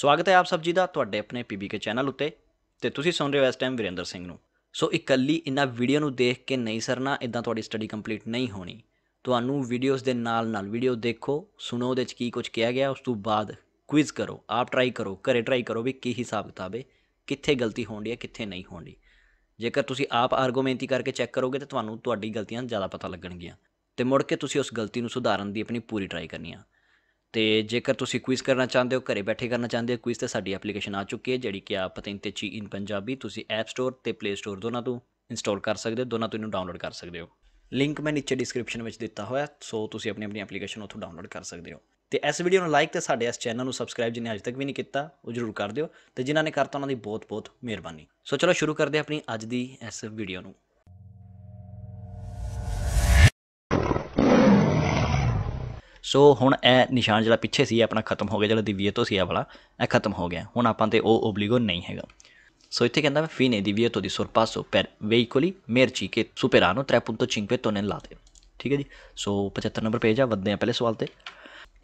ਸਵਾਗਤ ਹੈ ਆਪ ਸਭ ਜੀ ਦਾ ਤੁਹਾਡੇ ਆਪਣੇ ਪੀਬੀਕੇ ਚੈਨਲ ਉੱਤੇ ਤੇ ਤੁਸੀਂ ਸੁਣ ਰਹੇ ਹੋ ਇਸ ਟਾਈਮ ਵਿਰੇਂਦਰ ਸਿੰਘ ਨੂੰ ਸੋ ਇਕੱਲੀ ਇਹਨਾਂ ਵੀਡੀਓ ਨੂੰ ਦੇਖ ਕੇ ਨਹੀਂ ਸਰਨਾ ਇਦਾਂ ਤੁਹਾਡੀ ਸਟੱਡੀ ਕੰਪਲੀਟ ਨਹੀਂ ਹੋਣੀ ਤੁਹਾਨੂੰ ਵੀਡੀਓਜ਼ ਦੇ ਨਾਲ ਨਾਲ ਵੀਡੀਓ ਦੇਖੋ ਸੁਣੋ ਉਹਦੇ ਚ ਕੀ ਕੁਝ ਕਿਹਾ ਗਿਆ ਉਸ ਤੋਂ ਬਾਅਦ ਕੁਇਜ਼ ਕਰੋ ਆਪ ਟਰਾਈ ਕਰੋ ਘਰੇ ਟਰਾਈ ਕਰੋ ਵੀ ਕੀ ਹਿਸਾਬ ਕਿਤਾਬੇ ਕਿੱਥੇ ਗਲਤੀ ਹੋਣੀ ਹੈ ਕਿੱਥੇ ਨਹੀਂ ਹੋਣੀ ਜੇਕਰ ਤੁਸੀਂ ਆਪ ਆਰਗੂਮੈਂਟੀ ਕਰਕੇ ਚੈੱਕ ਕਰੋਗੇ ਤਾਂ ਤੁਹਾਨੂੰ ਤੁਹਾਡੀ ਗਲਤੀਆਂ ਜ਼ਿਆਦਾ ਪਤਾ ਲੱਗਣਗੀਆਂ ਤੇ ਮੁੜ ਕੇ ਤੁਸੀਂ ਉਸ ਗਲਤੀ ਨੂੰ ਸੁਧਾਰਨ ਦੀ ਆਪਣੀ ਪੂਰੀ ਟਰਾਈ ਕਰਨੀ ਆ ਤੇ ਜੇਕਰ ਤੁਸੀਂ ਕੁਇਜ਼ ਕਰਨਾ ਚਾਹੁੰਦੇ ਹੋ ਘਰੇ ਬੈਠੇ ਕਰਨਾ ਚਾਹੁੰਦੇ ਹੋ ਕੁਇਜ਼ ਤੇ ਸਾਡੀ ਐਪਲੀਕੇਸ਼ਨ ਆ ਚੁੱਕੀ ਹੈ ਜਿਹੜੀ ਕਿ ਆ ਚੀ ਇਨ ਪੰਜਾਬੀ ਤੁਸੀਂ ਐਪ ਸਟੋਰ ਤੇ ਪਲੇ ਸਟੋਰ ਦੋਨਾਂ ਤੋਂ ਇੰਸਟਾਲ ਕਰ ਸਕਦੇ ਹੋ ਦੋਨਾਂ ਤੋਂ ਇਹਨੂੰ ਡਾਊਨਲੋਡ ਕਰ ਸਕਦੇ ਹੋ ਲਿੰਕ ਮੈਂ ਨੀਚੇ ਡਿਸਕ੍ਰਿਪਸ਼ਨ ਵਿੱਚ ਦਿੱਤਾ ਹੋਇਆ ਸੋ ਤੁਸੀਂ ਆਪਣੀ ਆਪਣੀ ਐਪਲੀਕੇਸ਼ਨ ਉੱਥੋਂ ਡਾਊਨਲੋਡ ਕਰ ਸਕਦੇ ਹੋ ਤੇ ਇਸ ਵੀਡੀਓ ਨੂੰ ਲਾਈਕ ਤੇ ਸਾਡੇ ਇਸ ਚੈਨਲ ਨੂੰ ਸਬਸਕ੍ਰਾਈਬ ਜਿਨੇ ਅਜੇ ਤੱਕ ਵੀ ਨਹੀਂ ਕੀਤਾ ਉਹ ਜਰੂਰ ਕਰ ਦਿਓ ਤੇ ਜਿਨ੍ਹਾਂ ਨੇ ਕਰਤਾ ਉਹਨਾਂ ਦੀ ਬਹੁਤ ਬਹੁਤ ਮਿਹਰਬਾਨੀ ਸੋ ਚਲੋ ਸ਼ੁਰੂ ਕਰਦੇ ਹਾਂ ਆਪਣੀ ਅੱਜ ਦੀ ਇਸ ਵੀਡੀਓ ਨੂੰ ਸੋ ਹੁਣ ਇਹ ਨਿਸ਼ਾਨ ਜਿਹੜਾ ਪਿੱਛੇ ਸੀ ਆਪਣਾ ਖਤਮ ਹੋ ਗਿਆ ਜਿਹੜਾ ਦਿਵਯੇ ਤੋਂ ਸੀ ਆ ਵਾਲਾ ਇਹ ਖਤਮ ਹੋ ਗਿਆ ਹੁਣ ਆਪਾਂ ਤੇ ਉਹ ਓਬਲੀਗੋ ਨਹੀਂ ਹੈਗਾ ਸੋ ਇੱਥੇ ਕਹਿੰਦਾ ਮੈਂ ਫੀਨੇ ਦਿਵਯੇ ਤੋਂ ਦੀ ਸੁਰਪਾਸੋ ਪਰ ਵੇਹੀਕੋਲੀ ਮੇਰਚੀ ਕੇ ਸੁਪੇਰਾਨੋ ਤ੍ਰੈਪੁੰਤੋ ਚਿੰਪੇ ਤੋਂ ਨੇ ਲਾਤੇ ਠੀਕ ਹੈ ਜੀ ਸੋ 75 ਨੰਬਰ ਪੇਜ ਆ ਵੱਧਦੇ ਆ ਪਹਿਲੇ ਸਵਾਲ ਤੇ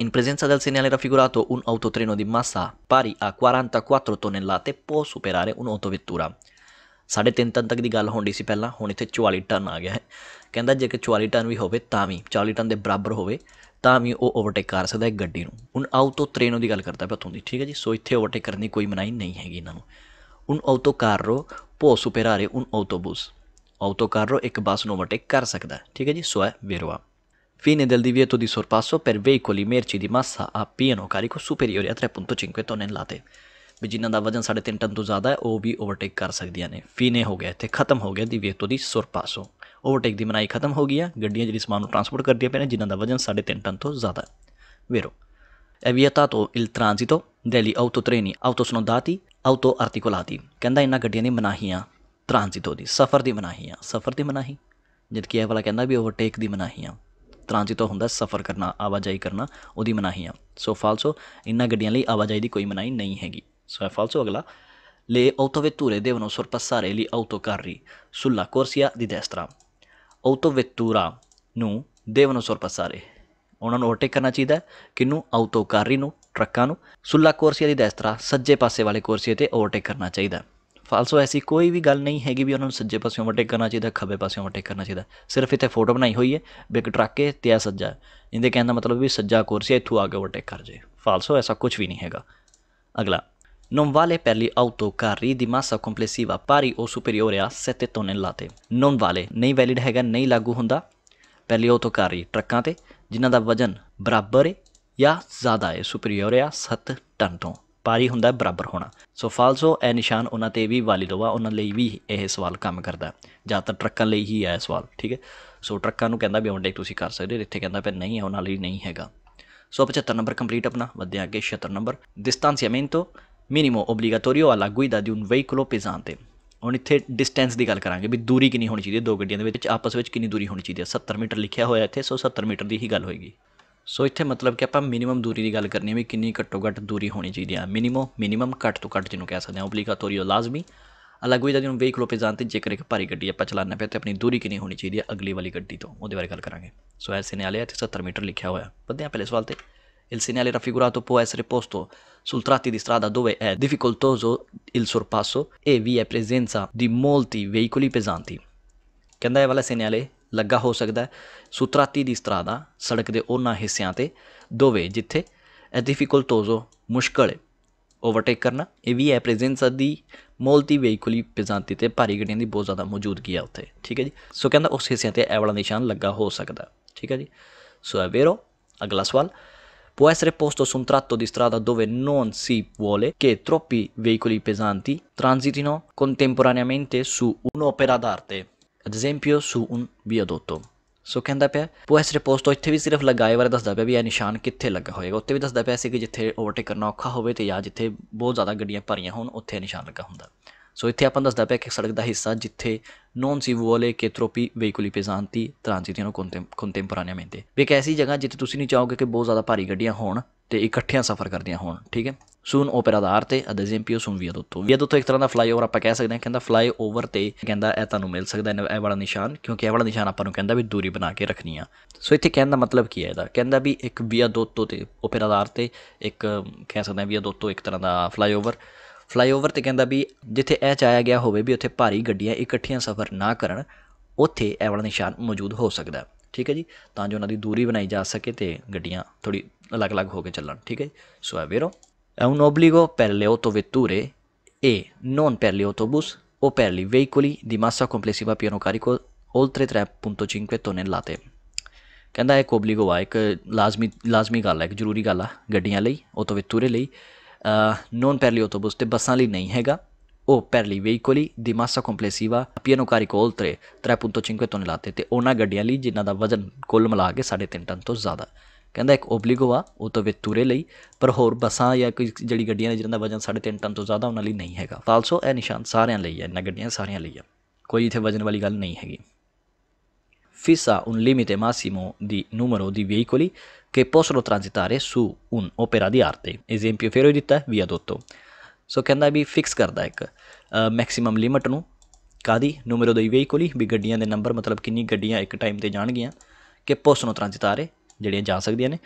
ਇਨ ਪ੍ਰੈਜ਼ੈਂਸਾ ਦਲ ਸਿਨੇਲੇ ਰਫਿਗੁਰਾਤੋ ਉਨ ਆਉਟੋ ਟ੍ਰੇਨੋ ਦੀ ਮਾਸਾ ਪਾਰੀ ਆ 44 ਤੋਂ ਨੇ ਲਾਤੇ ਪੋ ਸੁਪੇਰਾਰੇ ਉਨ ਆਉਟੋ ਵਿਤੂਰਾ ਸਾਡੇ 3 ਤੱਕ ਦੀ ਗੱਲ ਹੋਣੀ ਸੀ ਪਹਿਲਾਂ ਹੁਣ ਇੱਥੇ 44 ਟਨ ਆ ਗਿਆ ਹੈ ਕਹਿੰਦਾ ਜੇਕਰ 44 ਟਨ ਵੀ ਹੋਵੇ ਤਾਂ ਵੀ 40 ਟਨ ਦੇ ਬਰਾਬਰ ਹੋਵੇ ਤਾਂ ਵੀ ਉਹ ਓਵਰਟੇਕ ਕਰ ਸਕਦਾ ਹੈ ਗੱਡੀ ਨੂੰ ਹੁਣ ਆਉਟੋ ਟ੍ਰੇਨੋ ਦੀ ਗੱਲ ਕਰਦਾ ਪਿਆ ਦੀ ਠੀਕ ਹੈ ਜੀ ਸੋ ਇੱਥੇ ਓਵਰਟੇਕ ਕਰਨ ਦੀ ਕੋਈ ਮਨਾਹੀ ਨਹੀਂ ਹੈਗੀ ਇਹਨਾਂ ਨੂੰ ਹੁਣ ਆਉਟੋ ਰੋ ਪੋ ਸੁਪੇਰਾਰੇ ਹੁਣ ਉਨ ਆਟੋਬੂਸ ਆਉਟੋ ਰੋ ਇੱਕ ਬੱਸ ਨੂੰ ਓਵਰਟੇਕ ਕਰ ਸਕਦਾ ਠੀਕ ਹੈ ਜੀ ਸੋ ਹੈ ਵੇਰਵਾ ਫੀਨ Fine del divieto ਦੀ ਸਰਪਾਸੋ ਪਰ veicoli, merci ਦੀ ਮਾਸਾ ਆ ਪੀਨੋ carico superiore a 3.5 ਲਾਤੇ ਵੀ ਜਿਨ੍ਹਾਂ ਦਾ ਵਜ਼ਨ 3.5 ਟਨ ਤੋਂ ਜ਼ਿਆਦਾ ਹੈ ਉਹ ਵੀ ਓਵਰਟੇਕ ਕਰ ਸਕਦੀਆਂ ਨੇ ਫੀਨੇ ਹੋ ਗਿਆ ਇੱਥੇ ਖਤਮ ਹੋ ਗਿਆ ਦੀ ਵੇਤੋ ਦੀ ਸੁਰਪਾਸੋ ਓਵਰਟੇਕ ਦੀ ਮਨਾਈ ਖਤਮ ਹੋ ਗਈ ਹੈ ਗੱਡੀਆਂ ਜਿਹੜੀ ਸਮਾਨ ਨੂੰ ਟਰਾਂਸਪੋਰਟ ਕਰਦੀਆਂ ਪਈਆਂ ਜਿਨ੍ਹਾਂ ਦਾ ਵਜ਼ਨ 3.5 ਟਨ ਤੋਂ ਜ਼ਿਆਦਾ ਵੇਰੋ ਤੋਂ ਇਲ ਟ੍ਰਾਂਜ਼ਿਟੋ ਦਿੱਲੀ ਆਉਟੋ ਟ੍ਰੇਨੀ ਆਉਟੋ ਸਨੋਦਾਤੀ ਆਉਟੋ ਆਰਟੀਕੁਲਾਤੀ ਕਹਿੰਦਾ ਇਹਨਾਂ ਗੱਡੀਆਂ ਦੀ ਮਨਾਹੀਆਂ ਟ੍ਰਾਂਜ਼ਿਟੋ ਦੀ ਸਫ਼ਰ ਦੀ ਮਨਾਹੀਆਂ ਸਫ਼ਰ ਦੀ ਮਨਾਹੀ ਜਦ ਕਿ ਇਹ ਵਾਲਾ ਕਹਿੰਦਾ ਵੀ ਓਵਰਟੇਕ ਦੀ ਮਨਾਹੀਆਂ ਟ੍ਰਾਂਜ਼ਿਟੋ ਹੁੰਦਾ ਸਫ਼ਰ ਕਰਨਾ ਆਵਾਜਾਈ ਕਰਨਾ ਉਹਦੀ ਮਨਾਹੀਆਂ ਸੋ ਫਾਲਸੋ ਇਹਨਾਂ ਗੱਡੀਆਂ ਲਈ ਆਵਾਜਾਈ ਦੀ ਕੋਈ ਮਨਾਹੀ ਨਹੀਂ ਹੈਗੀ so è falso là, le autovetture devono sorpassare gli autocarri sulla corsia di destra. Autovettura ਨੂੰ devono sorpassare. ਉਹਨਾਂ ਨੂੰ ਓਵਰਟੇਕ ਕਰਨਾ ਚਾਹੀਦਾ ਕਿਨੂੰ autocarri ਨੂੰ ਟਰੱਕਾਂ ਨੂੰ ਸੁੱਲਾ ਕੋਰਸੀਆ ਦੀ destra ਸੱਜੇ ਪਾਸੇ ਵਾਲੇ ਕੋਰਸੀਏ ਤੇ ਓਵਰਟੇਕ ਕਰਨਾ ਚਾਹੀਦਾ ਫਾਲਸੋ ਐਸੀ ਕੋਈ ਵੀ ਗੱਲ ਨਹੀਂ ਹੈਗੀ ਵੀ ਉਹਨਾਂ ਨੂੰ ਸੱਜੇ ਪਾਸੇ ਓਵਰਟੇਕ ਕਰਨਾ ਚਾਹੀਦਾ ਖੱਬੇ ਪਾਸੇ ਓਵਰਟੇਕ ਕਰਨਾ ਚਾਹੀਦਾ ਸਿਰਫ ਇੱਥੇ ਫੋਟੋ ਬਣਾਈ ਹੋਈ ਹੈ ਬਿਗ ਟਰੱਕ ਹੈ ਤੇ ਆ ਸੱਜਾ ਇਹਦੇ ਕਹਿਣ ਦਾ ਮਤਲਬ ਵੀ ਸੱਜਾ ਕੋਰਸੀਆ ਇੱਥੋਂ ਆ ਕੇ ਓਵਰਟੇਕ ਕਰ ਜੇ ਫਾਲਸੋ ਐਸਾ ਕੁਝ ਵੀ ਨਹੀਂ ਹੈਗਾ ਅਗਲਾ Non vale per gli autocarri di massa complessiva pari o superiore a 7 tonnellate. Non vale ਨਹੀਂ ਵੈਲਿਡ ਹੈਗਾ ਨਹੀਂ ਲਾਗੂ ਹੁੰਦਾ per gli autocarri ਟਰੱਕਾਂ ਤੇ ਜਿਨ੍ਹਾਂ ਦਾ ਵਜ਼ਨ ਬਰਾਬਰ ਹੈ ਜਾਂ ਜ਼ਿਆਦਾ ਹੈ ਸੁਪੀਰੀਅਰ ਹੈ 7 ਟਨ ਤੋਂ ਪਾਰੀ ਹੁੰਦਾ ਬਰਾਬਰ ਹੋਣਾ ਸੋ ਫਾਲਸੋ ਇਹ ਨਿਸ਼ਾਨ ਉਹਨਾਂ ਤੇ ਵੀ ਵਾਲਿਦ ਹੋਵਾ ਉਹਨਾਂ ਲਈ ਵੀ ਇਹ ਸਵਾਲ ਕੰਮ ਕਰਦਾ ਜ਼ਿਆਦਾਤਰ ਟਰੱਕਾਂ ਲਈ ਹੀ ਹੈ ਸਵਾਲ ਠੀਕ ਹੈ ਸੋ ਟਰੱਕਾਂ ਨੂੰ ਕਹਿੰਦਾ ਬਿਓਂਡ ਡੇਕ ਤੁਸੀਂ ਕਰ ਸਕਦੇ ਇੱਥੇ ਕਹਿੰਦਾ ਪਰ ਨਹੀਂ ਹੈ ਉਹਨਾਂ ਲਈ ਨਹੀਂ ਹੈਗਾ ਸੋ 75 ਨੰਬਰ ਕੰਪਲੀਟ ਆਪਣਾ ਵਧਿਆ ਅੱਗੇ 76 ਨੰਬਰ distanziamento minimo obbligatorio ਵਾਲਾ ਗੁਇਦਾ ਦੀ un ਵਹੀਕਲ ਪੇਜ਼ਾਂਤੇ ਹੁਣ ਇੱਥੇ ਡਿਸਟੈਂਸ ਦੀ ਗੱਲ ਕਰਾਂਗੇ ਵੀ ਦੂਰੀ ਕਿੰਨੀ ਹੋਣੀ ਚਾਹੀਦੀ ਹੈ ਦੋ ਗੱਡੀਆਂ ਦੇ ਵਿੱਚ ਆਪਸ ਵਿੱਚ ਕਿੰਨੀ ਦੂਰੀ ਹੋਣੀ ਚਾਹੀਦੀ ਹੈ 70 ਮੀਟਰ ਲਿਖਿਆ ਹੋਇਆ ਇੱਥੇ ਸੋ 70 ਮੀਟਰ ਦੀ ਹੀ ਗੱਲ ਹੋਏਗੀ ਸੋ ਇੱਥੇ ਮਤਲਬ ਕਿ ਆਪਾਂ ਮਿਨੀਮਮ ਦੂਰੀ ਦੀ ਗੱਲ ਕਰਨੀ ਹੈ ਵੀ ਕਿੰਨੀ ਘੱਟੋ ਘੱਟ ਦੂਰੀ ਹੋਣੀ ਚਾਹੀਦੀ ਹੈ ਮਿਨੀਮਮ ਮਿਨੀਮਮ ਘੱਟ ਤੋਂ ਘੱਟ ਜਿਹਨੂੰ ਕਹਿ ਸਕਦੇ ਹਾਂ ਓਬਲੀਗਾਟੋਰੀਓ ਲਾਜ਼ਮੀ ਅਲੱਗ ਹੋਈ ਜਿਹਨੂੰ ਵੇਖ ਲੋ ਪੇਜ਼ਾਨ ਜੇਕਰ ਇੱਕ ਭਾਰੀ ਗੱਡੀ ਆਪਾਂ ਚਲਾਣਾ ਪਿਆ ਤੇ ਆਪਣੀ ਦੂਰੀ ਕਿੰਨੀ ਹੋਣੀ ਚਾਹੀਦੀ ਹੈ ਅਗਲੀ ਵਾਲੀ ਗੱਡੀ ਤੋਂ ਉਹਦੇ ਬਾਰੇ ਗੱਲ ਕਰਾਂਗੇ ਸੋ ਐਸੇ ਨੇ ਆਲੇ ਇੱਥੇ 70 ਮੀਟਰ ਲਿਖਿਆ ਹੋਇਆ ਵਧਦੇ ਪਹਿਲੇ ਸਵਾਲ ਤੇ il segnale raffigurato può essere posto sul tratti di strada dove è difficoltoso il sorpasso e vi è presenza di molti veicoli pesanti ਕਹਿੰਦਾ ਇਹ ਵਾਲਾ ਸਿਗਨਲ ਲੱਗਾ ਹੋ ਸਕਦਾ ਹੈ ਸੁਤਰਾਤੀ ਦੀ ਸਟਰਾਦਾ ਸੜਕ ਦੇ ਉਹਨਾਂ ਹਿੱਸਿਆਂ ਤੇ ਦੋਵੇਂ ਜਿੱਥੇ ਇਹ ਡਿਫਿਕਲਟੋਜ਼ੋ ਮੁਸ਼ਕਲ ਹੈ ਓਵਰਟੇਕ ਕਰਨਾ ਇਹ ਵੀ ਹੈ ਪ੍ਰੈਜ਼ੈਂਸ ਦੀ ਮਲਟੀ ਵਹੀਕਲੀ ਪਜ਼ਾਂਤੀ ਤੇ ਭਾਰੀ ਗੱਡੀਆਂ ਦੀ ਬਹੁਤ ਜ਼ਿਆਦਾ ਮੌਜੂਦਗੀ ਹੈ ਉੱਥੇ ਠੀਕ ਹੈ ਜੀ ਸੋ ਕਹਿੰਦਾ ਉਸ ਹਿੱਸਿਆਂ ਤੇ ਇਹ ਵਾਲਾ ਨਿਸ਼ਾਨ ਲੱਗਾ ਹੋ ਸਕਦਾ ਠੀਕ ਹੈ ਜੀ ਸੋ ਅਵੇਰੋ ਅਗਲਾ ਸਵਾਲ può essere posto su un tratto di strada dove non si vuole che troppi veicoli pesanti transitino contemporaneamente su un'opera d'arte, ad esempio su un viadotto. ਸੋ ਕਹਿੰਦਾ ਪਿਆ ਉਹ ਇਸ ਰਿਪੋਸਟ ਤੋਂ ਇੱਥੇ ਵੀ ਸਿਰਫ ਲਗਾਏ ਬਾਰੇ ਦੱਸਦਾ ਪਿਆ ਵੀ ਇਹ ਨਿਸ਼ਾਨ ਕਿੱਥੇ ਲੱਗਾ ਹੋਏਗਾ ਉੱਥੇ ਵੀ ਦੱਸਦਾ ਪਿਆ ਸੀ ਕਿ ਜਿੱਥੇ ਓਵਰਟੇਕ ਕਰਨਾ ਔਖਾ ਹੋਵੇ ਤੇ ਜਾਂ ਜਿੱਥੇ ਬਹੁਤ ਜ਼ਿਆਦਾ ਗੱਡੀਆਂ ਭਰੀਆਂ ਹੋਣ ਉੱਥੇ ਨਿਸ਼ਾਨ ਲੱਗਾ ਹੁੰਦਾ ਸੋ ਇੱਥੇ ਆਪਾਂ ਦੱਸਦਾ ਪਿਆ ਕਿ ਸੜਕ ਦਾ ਹਿੱਸਾ ਜਿੱਥੇ ਨੋਨ ਸਿਵੋਲੇ ਕੇਤਰੋਪੀ ਵੇਹੀਕੁਲੀ ਪੇਜ਼ਾਂਤੀ ਤ੍ਰਾਂਜੀਟੀਨੋ ਕੰਟੈਂਪੋਰਾਨੀਆਮੈਂਟੇ ਵੀ ਇੱਕ ਐਸੀ ਜਗ੍ਹਾ ਜਿੱਥੇ ਤੁਸੀਂ ਨਹੀਂ ਚਾਹੋਗੇ ਕਿ ਬਹੁਤ ਜ਼ਿਆਦਾ ਭਾਰੀ ਗੱਡੀਆਂ ਹੋਣ ਤੇ ਇਕੱਠਿਆਂ ਸਫ਼ਰ ਕਰਦੀਆਂ ਹੋਣ ਠੀਕ ਹੈ ਸੂਨ ਓਪੇਰਾ ਦਾ ਆਰਤੇ ਅਦ ਸੂਨ ਵੀਆ ਦੋਤੋ ਵੀਆ ਦੋਤੋ ਇੱਕ ਤਰ੍ਹਾਂ ਦਾ ਫਲਾਈਓਵਰ ਆਪਾਂ ਕਹਿ ਸਕਦੇ ਹਾਂ ਕਹਿੰਦਾ ਫਲਾਈਓਵਰ ਤੇ ਕਹਿੰਦਾ ਇਹ ਤੁਹਾਨੂੰ ਮਿਲ ਸਕਦਾ ਇਹ ਵਾਲਾ ਨਿਸ਼ਾਨ ਕਿਉਂਕਿ ਇਹ ਵਾਲਾ ਨਿਸ਼ਾਨ ਆਪਾਂ ਨੂੰ ਕਹਿੰਦਾ ਵੀ ਦੂਰੀ ਬਣਾ ਕੇ ਰੱਖਣੀ ਆ ਸੋ ਇੱਥੇ ਕਹਿਣ ਦਾ ਮਤਲਬ ਕੀ ਹੈ ਇਹਦਾ ਕਹਿੰਦਾ ਵੀ ਇੱਕ ਵੀਆ ਦੋਤੋ ਤੇ ਓਪੇਰਾ ਦਾ ਆਰਤੇ ਇੱਕ ਕਹਿ ਸਕਦੇ ਹਾਂ ਵੀਆ ਦੋਤੋ ਇੱਕ ਤਰ੍ਹਾਂ ਦਾ ਫਲਾਈਓਵਰ ਫਲਾਈਓਵਰ 'ਤੇ ਕਹਿੰਦਾ ਵੀ ਜਿੱਥੇ ਇਹ ਚਾਇਆ ਗਿਆ ਹੋਵੇ ਵੀ ਉੱਥੇ ਭਾਰੀ ਗੱਡੀਆਂ ਇਕੱਠੀਆਂ ਸਫ਼ਰ ਨਾ ਕਰਨ ਉੱਥੇ ਇਹ ਵਾਲਾ ਨਿਸ਼ਾਨ ਮੌਜੂਦ ਹੋ ਸਕਦਾ ਠੀਕ ਹੈ ਜੀ ਤਾਂ ਜੋ ਉਹਨਾਂ ਦੀ ਦੂਰੀ ਬਣਾਈ ਜਾ ਸਕੇ ਤੇ ਗੱਡੀਆਂ ਥੋੜੀ ਅਲੱਗ-ਅਲੱਗ ਹੋ ਕੇ ਚੱਲਣ ਠੀਕ ਹੈ ਸੋ ਐਵੇਰੋ è un obbligo per le autovetture e non per gli O o per i veicoli di massa complessiva pieno carico oltre 3.5 tonnellate ਕਹਿੰਦਾ ਇਹ ਓਬਲੀਗੋ ਆ ਇੱਕ ਲਾਜ਼ਮੀ ਲਾਜ਼ਮੀ ਗੱਲ ਹੈ ਇੱਕ ਜ਼ਰੂਰੀ ਗੱਲ ਆ ਗੱਡੀਆਂ ਲਈ autovetture ਲਈ ਨੋਨ ਪੈਰਲੀ gli ਤੇ debassali ਲਈ ਨਹੀਂ ਹੈਗਾ ਉਹ ਪੈਰਲੀ veicoli ਦੀ massa complessiva pieno carico oltre 3.5 ਲਾਤੇ ਤੇ ਉਹਨਾਂ ਗੱਡੀਆਂ ਲਈ ਜਿਨ੍ਹਾਂ ਦਾ ਵਜ਼ਨ ਕੁੱਲ ਮਿਲਾ ਕੇ 3.5 ਟਨ ਤੋਂ ਜ਼ਿਆਦਾ ਕਹਿੰਦਾ ਇੱਕ ਓਬਲਿਗੋ ਆ ਉਹ ਤਾਂ ਵਿਤੂਰੇ ਲਈ ਪਰ ਹੋਰ ਬੱਸਾਂ ਜਾਂ ਕੋਈ ਜਿਹੜੀ ਗੱਡੀਆਂ ਨੇ ਜਿਨ੍ਹਾਂ ਦਾ ਵਜ਼ਨ 3.5 ਟਨ ਤੋਂ ਜ਼ਿਆਦਾ ਉਹਨਾਂ ਲਈ ਨਹੀਂ ਹੈਗਾ ਆਲਸੋ ਇਹ ਨਿਸ਼ਾਨ ਸਾਰਿਆਂ ਲਈ ਹੈ ਇਹਨਾਂ ਗੱਡੀਆਂ ਸਾਰਿਆਂ ਲਈ ਹੈ ਕੋਈ ਇਥੇ ਵਜ਼ਨ ਵਾਲੀ ਗੱਲ ਨਹੀਂ ਹੈਗੀ ਫਿਸਾ ਉਨ ਲਿਮਿਟੇ massimo ਦੀ numero ਦੀ veicoli che possono transitare su un'opera di arte, esempio fiore di tè, viadotto. So che andai fix fixed ਕਰਦਾ ਇੱਕ ਮੈਕਸਿਮਮ ਲਿਮਟ ਨੂੰ ਕਾਦੀ numero dei veicoli ਵੀ ਗੱਡੀਆਂ ਦੇ ਨੰਬਰ ਮਤਲਬ ਕਿੰਨੀ ਗੱਡੀਆਂ ਇੱਕ time ਤੇ ਜਾਣਗੀਆਂ che possono transitare ਜਿਹੜੀਆਂ ਜਾ ਸਕਦੀਆਂ ਨੇ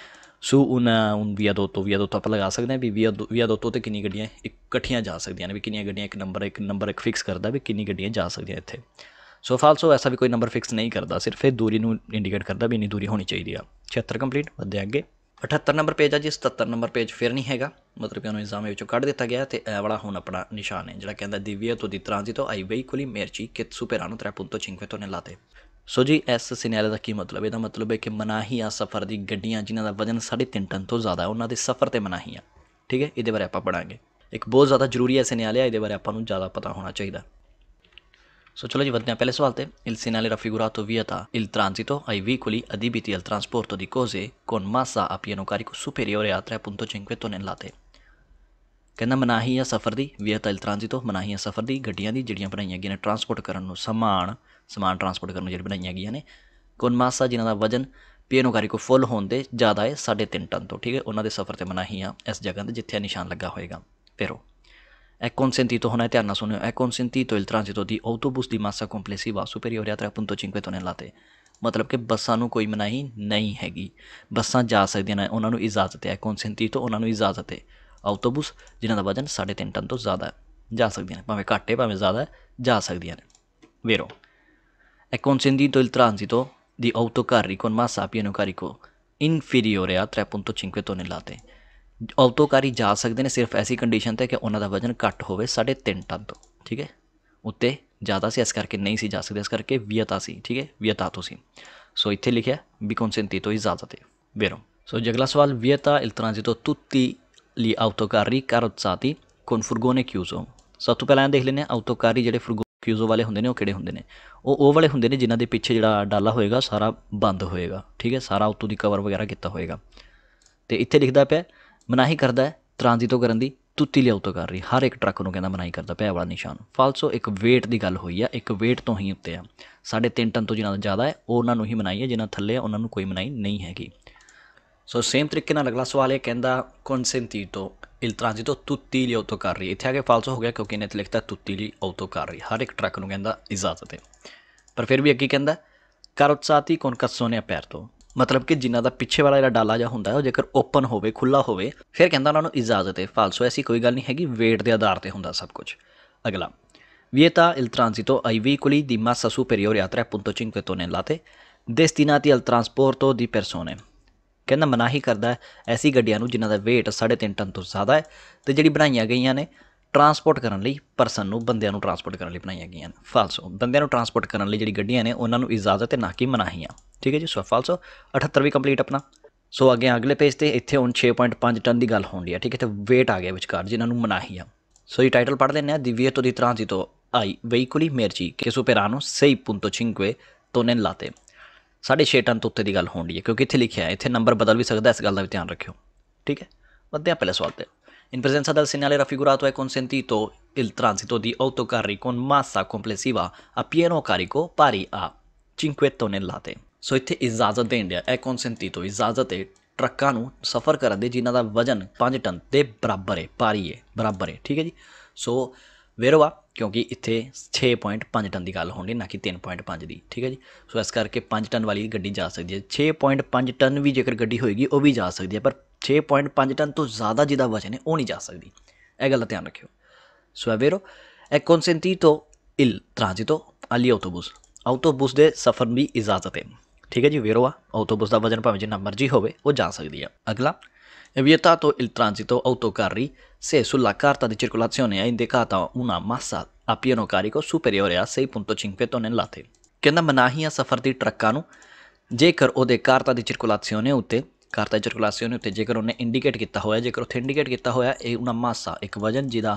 ਸੋ ਉਹਨਾਂ ਉਨ viadotto viadotto ਆਪਾਂ ਲਗਾ ਸਕਦੇ ਹਾਂ ਵੀ viadotto ਤੇ ਕਿੰਨੀ ਗੱਡੀਆਂ ਇਕੱਠੀਆਂ ਜਾ ਸਕਦੀਆਂ ਨੇ ਵੀ ਕਿੰਨੀਆਂ ਗੱਡੀਆਂ ਇੱਕ ਨੰਬਰ ਇੱਕ ਨੰਬਰ ਇੱਕ ਫਿਕਸ ਕਰਦਾ ਵੀ ਕਿੰਨੀ ਗੱਡੀਆਂ ਜਾ ਸਕਦੀਆਂ ਇੱਥੇ ਸੋ ਫਾਲਸੋ ਐਸਾ ਵੀ ਕੋਈ ਨੰਬਰ ਫਿਕਸ ਨਹੀਂ ਕਰਦਾ ਸਿਰਫ ਇਹ ਦੂਰੀ ਨੂੰ ਇੰਡੀਕੇਟ ਕਰਦਾ ਵੀ ਇੰਨੀ ਦੂਰੀ ਹੋਣੀ ਚਾਹੀਦੀ ਆ 76 ਕੰਪਲੀਟ ਵਧਦੇ ਅੱਗੇ 78 ਨੰਬਰ ਪੇਜ ਆ ਜੀ 77 ਨੰਬਰ ਪੇਜ ਫਿਰ ਨਹੀਂ ਹੈਗਾ ਮਤਲਬ ਕਿ ਉਹਨੂੰ ਵਿੱਚੋਂ ਕੱਢ ਦਿੱਤਾ ਗਿਆ ਤੇ ਇਹ ਵਾਲਾ ਹੁਣ ਆਪਣਾ ਨਿਸ਼ਾਨ ਹੈ ਜਿਹੜਾ ਕਹਿੰਦਾ ਦਿਵਿਆ ਤੋਂ ਦੀ ਤੋਂ ਆਈ ਕੋਲੀ ਮੇਰਚੀ ਸੁਪੇਰਾ ਸੁਪੇਰਾਨੋ 3.5 ਤੋਂ ਨੇ ਲਾਤੇ ਸੋ ਜੀ ਐਸ ਸਿਨੇਲੇ ਦਾ ਕੀ ਮਤਲਬ ਇਹਦਾ ਮਤਲਬ ਹੈ ਕਿ ਮਨਾਹੀ ਆ ਸਫ਼ਰ ਦੀ ਗੱਡੀਆਂ ਜਿਨ੍ਹਾਂ ਦਾ ਵਜ਼ਨ 3.5 ਟਨ ਤੋਂ ਜ਼ਿਆਦਾ ਹੈ ਉਹਨਾਂ ਦੇ ਸਫ਼ਰ ਤੇ ਮਨਾਹੀ ਆ ਠੀਕ ਹੈ ਇਹਦੇ ਬਾਰੇ ਆਪਾਂ ਪੜਾਂਗੇ ਇੱਕ ਬਹੁਤ ਜ਼ਿਆਦਾ ਜ਼ਰੂਰੀ ਐ ਸਿਨੇਲੇ ਆ ਇਹਦੇ ਬਾਰੇ ਆਪਾਂ ਨੂੰ ਜ਼ਿਆਦਾ ਪਤਾ ਹੋਣਾ ਚਾਹੀਦਾ So, cholo ji, vediamo alle svolte. Il segnale raffigurato vieta il transito ai veicoli adibiti al trasporto di cose con massa a pieno carico superiore a 3.5 tonnellate. ਕਹਿੰਦਾ ਮਨਾਹੀ ਆ ਸਫ਼ਰ ਦੀ ਵਿਅਤਾ ਇਲ ਟ੍ਰਾਂਜ਼ਿਟੋ ਮਨਾਹੀ ਆ ਸਫ਼ਰ ਦੀ ਗੱਡੀਆਂ ਦੀ ਜਿਹੜੀਆਂ ਬਣਾਈਆਂ ਗਈਆਂ ਨੇ ਟਰਾਂਸਪੋਰਟ ਕਰਨ ਨੂੰ ਸਮਾਨ ਸਮਾਨ ਟਰਾਂਸਪੋਰਟ ਕਰਨ ਨੂੰ ਜਿਹੜੀ ਬਣਾਈਆਂ ਗਈਆਂ ਨੇ ਕੋਨ ਮਾਸਾ ਜਿਨ੍ਹਾਂ ਦਾ ਵਜਨ ਪੀਨੋ ਕਾਰੀ ਕੋ ਫੁੱਲ ਹੋਣ ਦੇ ਜ਼ਿਆਦਾ ਹੈ 3.5 ਟਨ ਤੋਂ ਠੀਕ ਹੈ ਉਹਨਾਂ ਦੇ ਸਫ਼ਰ ਤੇ ਮਨਾਹੀ ਆ ਇਸ ਜਗ੍ਹਾ ਤੇ ਜਿੱਥੇ ਨਿਸ਼ਾਨ ਲੱਗਾ ਹੋਏਗਾ ਫੇਰੋ È consentito una eterna sono, è consentito il transito di autobus di massa complessiva superiore a 3.5 tonnellate Matlab ਕਿ bassano koi manahi nahi ਨਹੀਂ ਹੈਗੀ ja sakde na ਨੇ ਉਹਨਾਂ ਨੂੰ ਇਜਾਜ਼ਤ consentito ਕਨਸੈਂਟੀਟ ਉਹਨਾਂ ਨੂੰ ਇਜਾਜ਼ਤ ਹੈ ਆਟੋਬੂਸ ਜਿਨ੍ਹਾਂ ਦਾ ਵਜਨ 3.5 ਟਨ ਤੋਂ ਜ਼ਿਆਦਾ ਹੈ ਜਾ ਸਕਦੀਆਂ ਨੇ ਭਾਵੇਂ ਘੱਟ ਹੈ ਭਾਵੇਂ ਜ਼ਿਆਦਾ ਜਾ ਸਕਦੀਆਂ ਨੇ è consentito il transito di autocarri con massa a pieno carico inferiore a 3.5 tonnellate ਅਲਤੋਕਾਰੀ ਜਾ ਸਕਦੇ ਨੇ ਸਿਰਫ ਐਸੀ ਕੰਡੀਸ਼ਨ ਤੇ ਕਿ ਉਹਨਾਂ ਦਾ ਵਜ਼ਨ ਘੱਟ ਹੋਵੇ 3.5 ਟਨ ਤੋਂ ਠੀਕ ਹੈ ਉੱਤੇ ਜ਼ਿਆਦਾ ਸੀ ਇਸ ਕਰਕੇ ਨਹੀਂ ਸੀ ਜਾ ਸਕਦੇ ਇਸ ਕਰਕੇ ਵਿਅਤਾ ਸੀ ਠੀਕ ਹੈ ਵਿਅਤਾ ਤੋਂ ਸੀ ਸੋ ਇੱਥੇ ਲਿਖਿਆ ਵੀ ਬਿਕਨਸੈਂਤੀ ਤੋਂ ਇਜਾਜ਼ਤ ਹੈ ਬੇਰੋ ਸੋ ਜਗਲਾ ਸਵਾਲ ਵਿਅਤਾ ਇਲਤਰਾਂਜ਼ਿਤੋ ਤੁੱਤੀ ਲਈ ਆਉਤੋਕਾਰੀ ਕਰਤਸਾਤੀ ਕੋਨ ਫੁਰਗੋਨੇ ਕਿਊਜ਼ੋ ਸਭ ਤੋਂ ਪਹਿਲਾਂ ਦੇਖ ਲੈਨੇ ਆਉਤੋਕਾਰੀ ਜਿਹੜੇ ਫੁਰਗੋ ਕਿਊਜ਼ੋ ਵਾਲੇ ਹੁੰਦੇ ਨੇ ਉਹ ਕਿਹੜੇ ਹੁੰਦੇ ਨੇ ਉਹ ਉਹ ਵਾਲੇ ਹੁੰਦੇ ਨੇ ਜਿਨ੍ਹਾਂ ਦੇ ਪਿੱਛੇ ਜਿਹੜਾ ਡਾਲਾ ਹੋਏਗਾ ਸਾਰਾ ਬੰਦ ਹੋਏਗਾ ਠੀਕ ਹੈ ਸਾਰਾ ਉਤੋਂ ਦੀ ਕਵਰ ਵਗੈਰਾ ਕੀਤਾ ਹੋਏਗਾ ਤੇ ਇੱਥੇ ਲਿਖਦਾ ਪਿਆ ਮਨਾਹੀ ਕਰਦਾ ਹੈ ਟ੍ਰਾਂਜ਼ਿਟ ਤੋਂ ਕਰਨ ਦੀ ਤੁੱਤੀ ਲਿਆਉ ਤੋਂ ਕਰ ਰਹੀ ਹਰ ਇੱਕ ਟਰੱਕ ਨੂੰ ਕਹਿੰਦਾ ਮਨਾਹੀ ਕਰਦਾ ਪਿਆ ਵਾਲਾ ਨਿਸ਼ਾਨ ਫਾਲਸੋ ਇੱਕ weight ਦੀ ਗੱਲ ਹੋਈ ਆ ਇੱਕ weight ਤੋਂ ਹੀ ਉੱਤੇ ਆ ਸਾਡੇ 3 ਟਨ ਤੋਂ ਜਿਨ੍ਹਾਂ ਦਾ ਜ਼ਿਆਦਾ ਹੈ ਉਹਨਾਂ ਨੂੰ ਹੀ ਮਨਾਹੀ ਹੈ ਜਿਨ੍ਹਾਂ ਥੱਲੇ ਆ ਉਹਨਾਂ ਨੂੰ ਕੋਈ ਮਨਾਹੀ ਨਹੀਂ ਹੈਗੀ ਸੋ ਸੇਮ ਤਰੀਕੇ ਨਾਲ ਅਗਲਾ ਸਵਾਲ ਇਹ ਕਹਿੰਦਾ ਕਨਸੈਂਟੀਟੋ ਇਲ ਟ੍ਰਾਂਜ਼ਿਟੋ ਤੁੱਤੀ ਲਿਆਉ ਤੋਂ ਕਰ ਰਹੀ ਇੱਥੇ ਆ ਕੇ ਫਾਲਸੋ ਹੋ ਗਿਆ ਕਿਉਂਕਿ ਇਹਨੇ ਤੇ ਲਿਖਤਾ ਤੁੱਤੀ ਲਈ ਆਉ ਤੋਂ ਕਰ ਰਹੀ ਹਰ ਇੱਕ ਟਰੱਕ ਨੂੰ ਕਹਿੰਦਾ ਇਜਾਜ਼ਤ ਹੈ ਪਰ ਫਿਰ ਵੀ ਅੱਗੇ ਕਹਿੰਦਾ ਕਰ ਉਤਸਾਤੀ ਕਾਰੋਤਸਾਤੀ ਕਸੋਨੇ ਪੈਰ ਤੋਂ ਮਤਲਬ ਕਿ ਜਿਨ੍ਹਾਂ ਦਾ ਪਿੱਛੇ ਵਾਲਾ ਜਿਹੜਾ ਡਾਲਾ ਜਾਂ ਹੁੰਦਾ ਹੈ ਉਹ ਜੇਕਰ ਓਪਨ ਹੋਵੇ ਖੁੱਲਾ ਹੋਵੇ ਫਿਰ ਕਹਿੰਦਾ ਉਹਨਾਂ ਨੂੰ ਇਜਾਜ਼ਤ ਹੈ ਫਾਲਸੋ ਐਸੀ ਕੋਈ ਗੱਲ ਨਹੀਂ ਹੈਗੀ weight ਦੇ ਆਧਾਰ ਤੇ ਹੁੰਦਾ ਸਭ ਕੁਝ ਅਗਲਾ ਆਈ il transito ai veicoli di massa superiore a 3.5 tonnellate destinati al trasporto di persone ਕਹਿੰਦਾ ਮਨਾਹੀ ਕਰਦਾ ਐਸੀ ਗੱਡੀਆਂ ਨੂੰ ਜਿਨ੍ਹਾਂ ਦਾ weight 3.5 ਟਨ ਤੋਂ ਜ਼ਿਆਦਾ ਹੈ ਤੇ ਜਿਹੜੀ ਬਣਾਈਆਂ ਗਈਆਂ ਨੇ ਟਰਾਂਸਪੋਰਟ ਕਰਨ ਲਈ ਪਰਸਨ ਨੂੰ ਬੰਦਿਆਂ ਨੂੰ ਟਰਾਂਸਪੋਰਟ ਕਰਨ ਲਈ ਬਣਾਈਆਂ ਗਈਆਂ ਨੇ ਫਾਲਸੋ ਬੰਦਿਆਂ ਨੂੰ ਟਰਾਂਸਪੋਰਟ ਕਰਨ ਲਈ ਜਿਹੜੀ ਗੱਡੀਆਂ ਨੇ ਉਹਨਾਂ ਨੂੰ ਇਜਾਜ਼ਤ ਤੇ ਨਾ ਕਿ ਮਨਾਹੀਆਂ ਠੀਕ ਹੈ ਜੀ ਸੋ ਫਾਲਸੋ 78 ਵੀ ਕੰਪਲੀਟ ਆਪਣਾ ਸੋ ਅੱਗੇ ਅਗਲੇ ਪੇਜ ਤੇ ਇੱਥੇ ਹੁਣ 6.5 ਟਨ ਦੀ ਗੱਲ ਹੋਣੀ ਹੈ ਠੀਕ ਹੈ ਤੇ weight ਆ ਗਿਆ ਵਿਚਕਾਰ ਜਿਨ੍ਹਾਂ ਨੂੰ ਮਨਾਹੀਆਂ ਸੋ ਇਹ ਟਾਈਟਲ ਪੜ੍ਹ ਲੈਣੇ ਆ ਦਿਵਯ ਤੋਂ ਦੀ ਤੋਂ ਆਈ ਵਹੀਕੁਲੀ ਮੇਰਜੀ ਕੇ ਸੁਪੇਰਾਨੋ 6.5 ਨੇ ਲਾਤੇ 6.5 ਟਨ ਤੋਂ ਉੱਤੇ ਦੀ ਗੱਲ ਹੋਣੀ ਹੈ ਕਿਉਂਕਿ ਇੱਥੇ ਲਿਖਿਆ ਹੈ ਇੱਥੇ ਨੰਬਰ ਬਦਲ ਵੀ ਸਕਦਾ ਇਸ ਗੱਲ ਦਾ ਵੀ ਧਿਆਨ ਰੱਖਿਓ ਠੀਕ ਹੈ ਵੱਧਿਆ ਪਹਿਲੇ ਸਵਾਲ ਤੇ In presenza del segnale raffigurato è consentito il transito di autocarri con massa complessiva a pieno carico pari a 5 tonnellate. ਸੋ ਇਜਾਜ਼ਤ ਦੇਣ ਦਿਆ ਹੈ ਕੰਸੈਂਟ ਤੋਂ ਇਜਾਜ਼ਤ ਹੈ ਟਰੱਕਾਂ ਨੂੰ ਸਫ਼ਰ ਕਰਨ ਦੇ ਜਿਨ੍ਹਾਂ ਦਾ ਵਜ਼ਨ 5 ਟਨ ਦੇ ਬਰਾਬਰ ਹੈ ਭਾਰੀ ਹੈ ਬਰਾਬਰ ਹੈ ਠੀਕ ਹੈ ਜੀ ਸੋ ਵੇਰਵਾ ਕਿਉਂਕਿ ਇੱਥੇ 6.5 ਟਨ ਦੀ ਗੱਲ ਹੋਣੀ ਨਾ ਕਿ 3.5 ਦੀ ਠੀਕ ਹੈ ਜੀ ਸੋ ਇਸ ਕਰਕੇ 5 ਟਨ ਵਾਲੀ ਗੱਡੀ ਜਾ ਸਕਦੀ ਹੈ 6.5 ਟਨ ਵੀ ਜੇਕਰ ਗੱਡੀ ਹੋਏਗੀ ਉਹ ਵੀ ਜਾ ਸਕਦੀ ਹੈ ਪਰ 6.5 ਟਨ ਤੋਂ ਜ਼ਿਆਦਾ ਜਿਹਦਾ ਵਜਨ ਹੈ ਉਹ ਨਹੀਂ ਜਾ ਸਕਦੀ ਇਹ ਗੱਲ ਧਿਆਨ ਰੱਖਿਓ ਸੋ ਐਵੇਰੋ ਐ ਕਨਸੈਂਟੀਟੋ ਇਲ ਟ੍ਰਾਂਜ਼ਿਟੋ ਅਲੀ ਆਟੋਬਸ ਆਟੋਬਸ ਦੇ ਸਫ਼ਰ ਦੀ ਇਜਾਜ਼ਤ ਹੈ ਠੀਕ ਹੈ ਜੀ ਵੇਰੋ ਆ ਆਟੋਬਸ ਦਾ ਵਜਨ ਭਾਵੇਂ ਜਿੰਨਾ ਮਰਜ਼ੀ ਹੋਵੇ ਉਹ ਜਾ ਸਕਦੀ ਆ ਅਗਲਾ Vietato il transito autocarri ਸੇ sulla ਕਾਰਤਾ di circolazione ਹੈ indicata una massa a pieno carico superiore ਆ 6.5 tonnellate. ਕਹਿੰਦਾ ਮਨਾਹੀ ਮਨਾਹੀਆ ਸਫ਼ਰ ਦੀ ਟਰੱਕਾਂ ਨੂੰ ਜੇਕਰ ਉਹਦੇ ਕਾਰਤਾ ਦੀ ਸਰਕੂਲੇਸ਼ਨ ਉੱਤੇ ਕਰਤਾ ਚਰਕੁਲਾਸੀ ਉਹਨੇ ਉੱਤੇ ਜੇਕਰ ਉਹਨੇ ਇੰਡੀਕੇਟ ਕੀਤਾ ਹੋਇਆ ਜੇਕਰ ਉੱਥੇ ਇੰਡੀਕੇਟ ਕੀਤਾ ਹੋਇਆ ਇਹ ਉਹਨਾਂ ਮਾਸਾ ਇੱਕ ਵਜਨ ਜਿਹਦਾ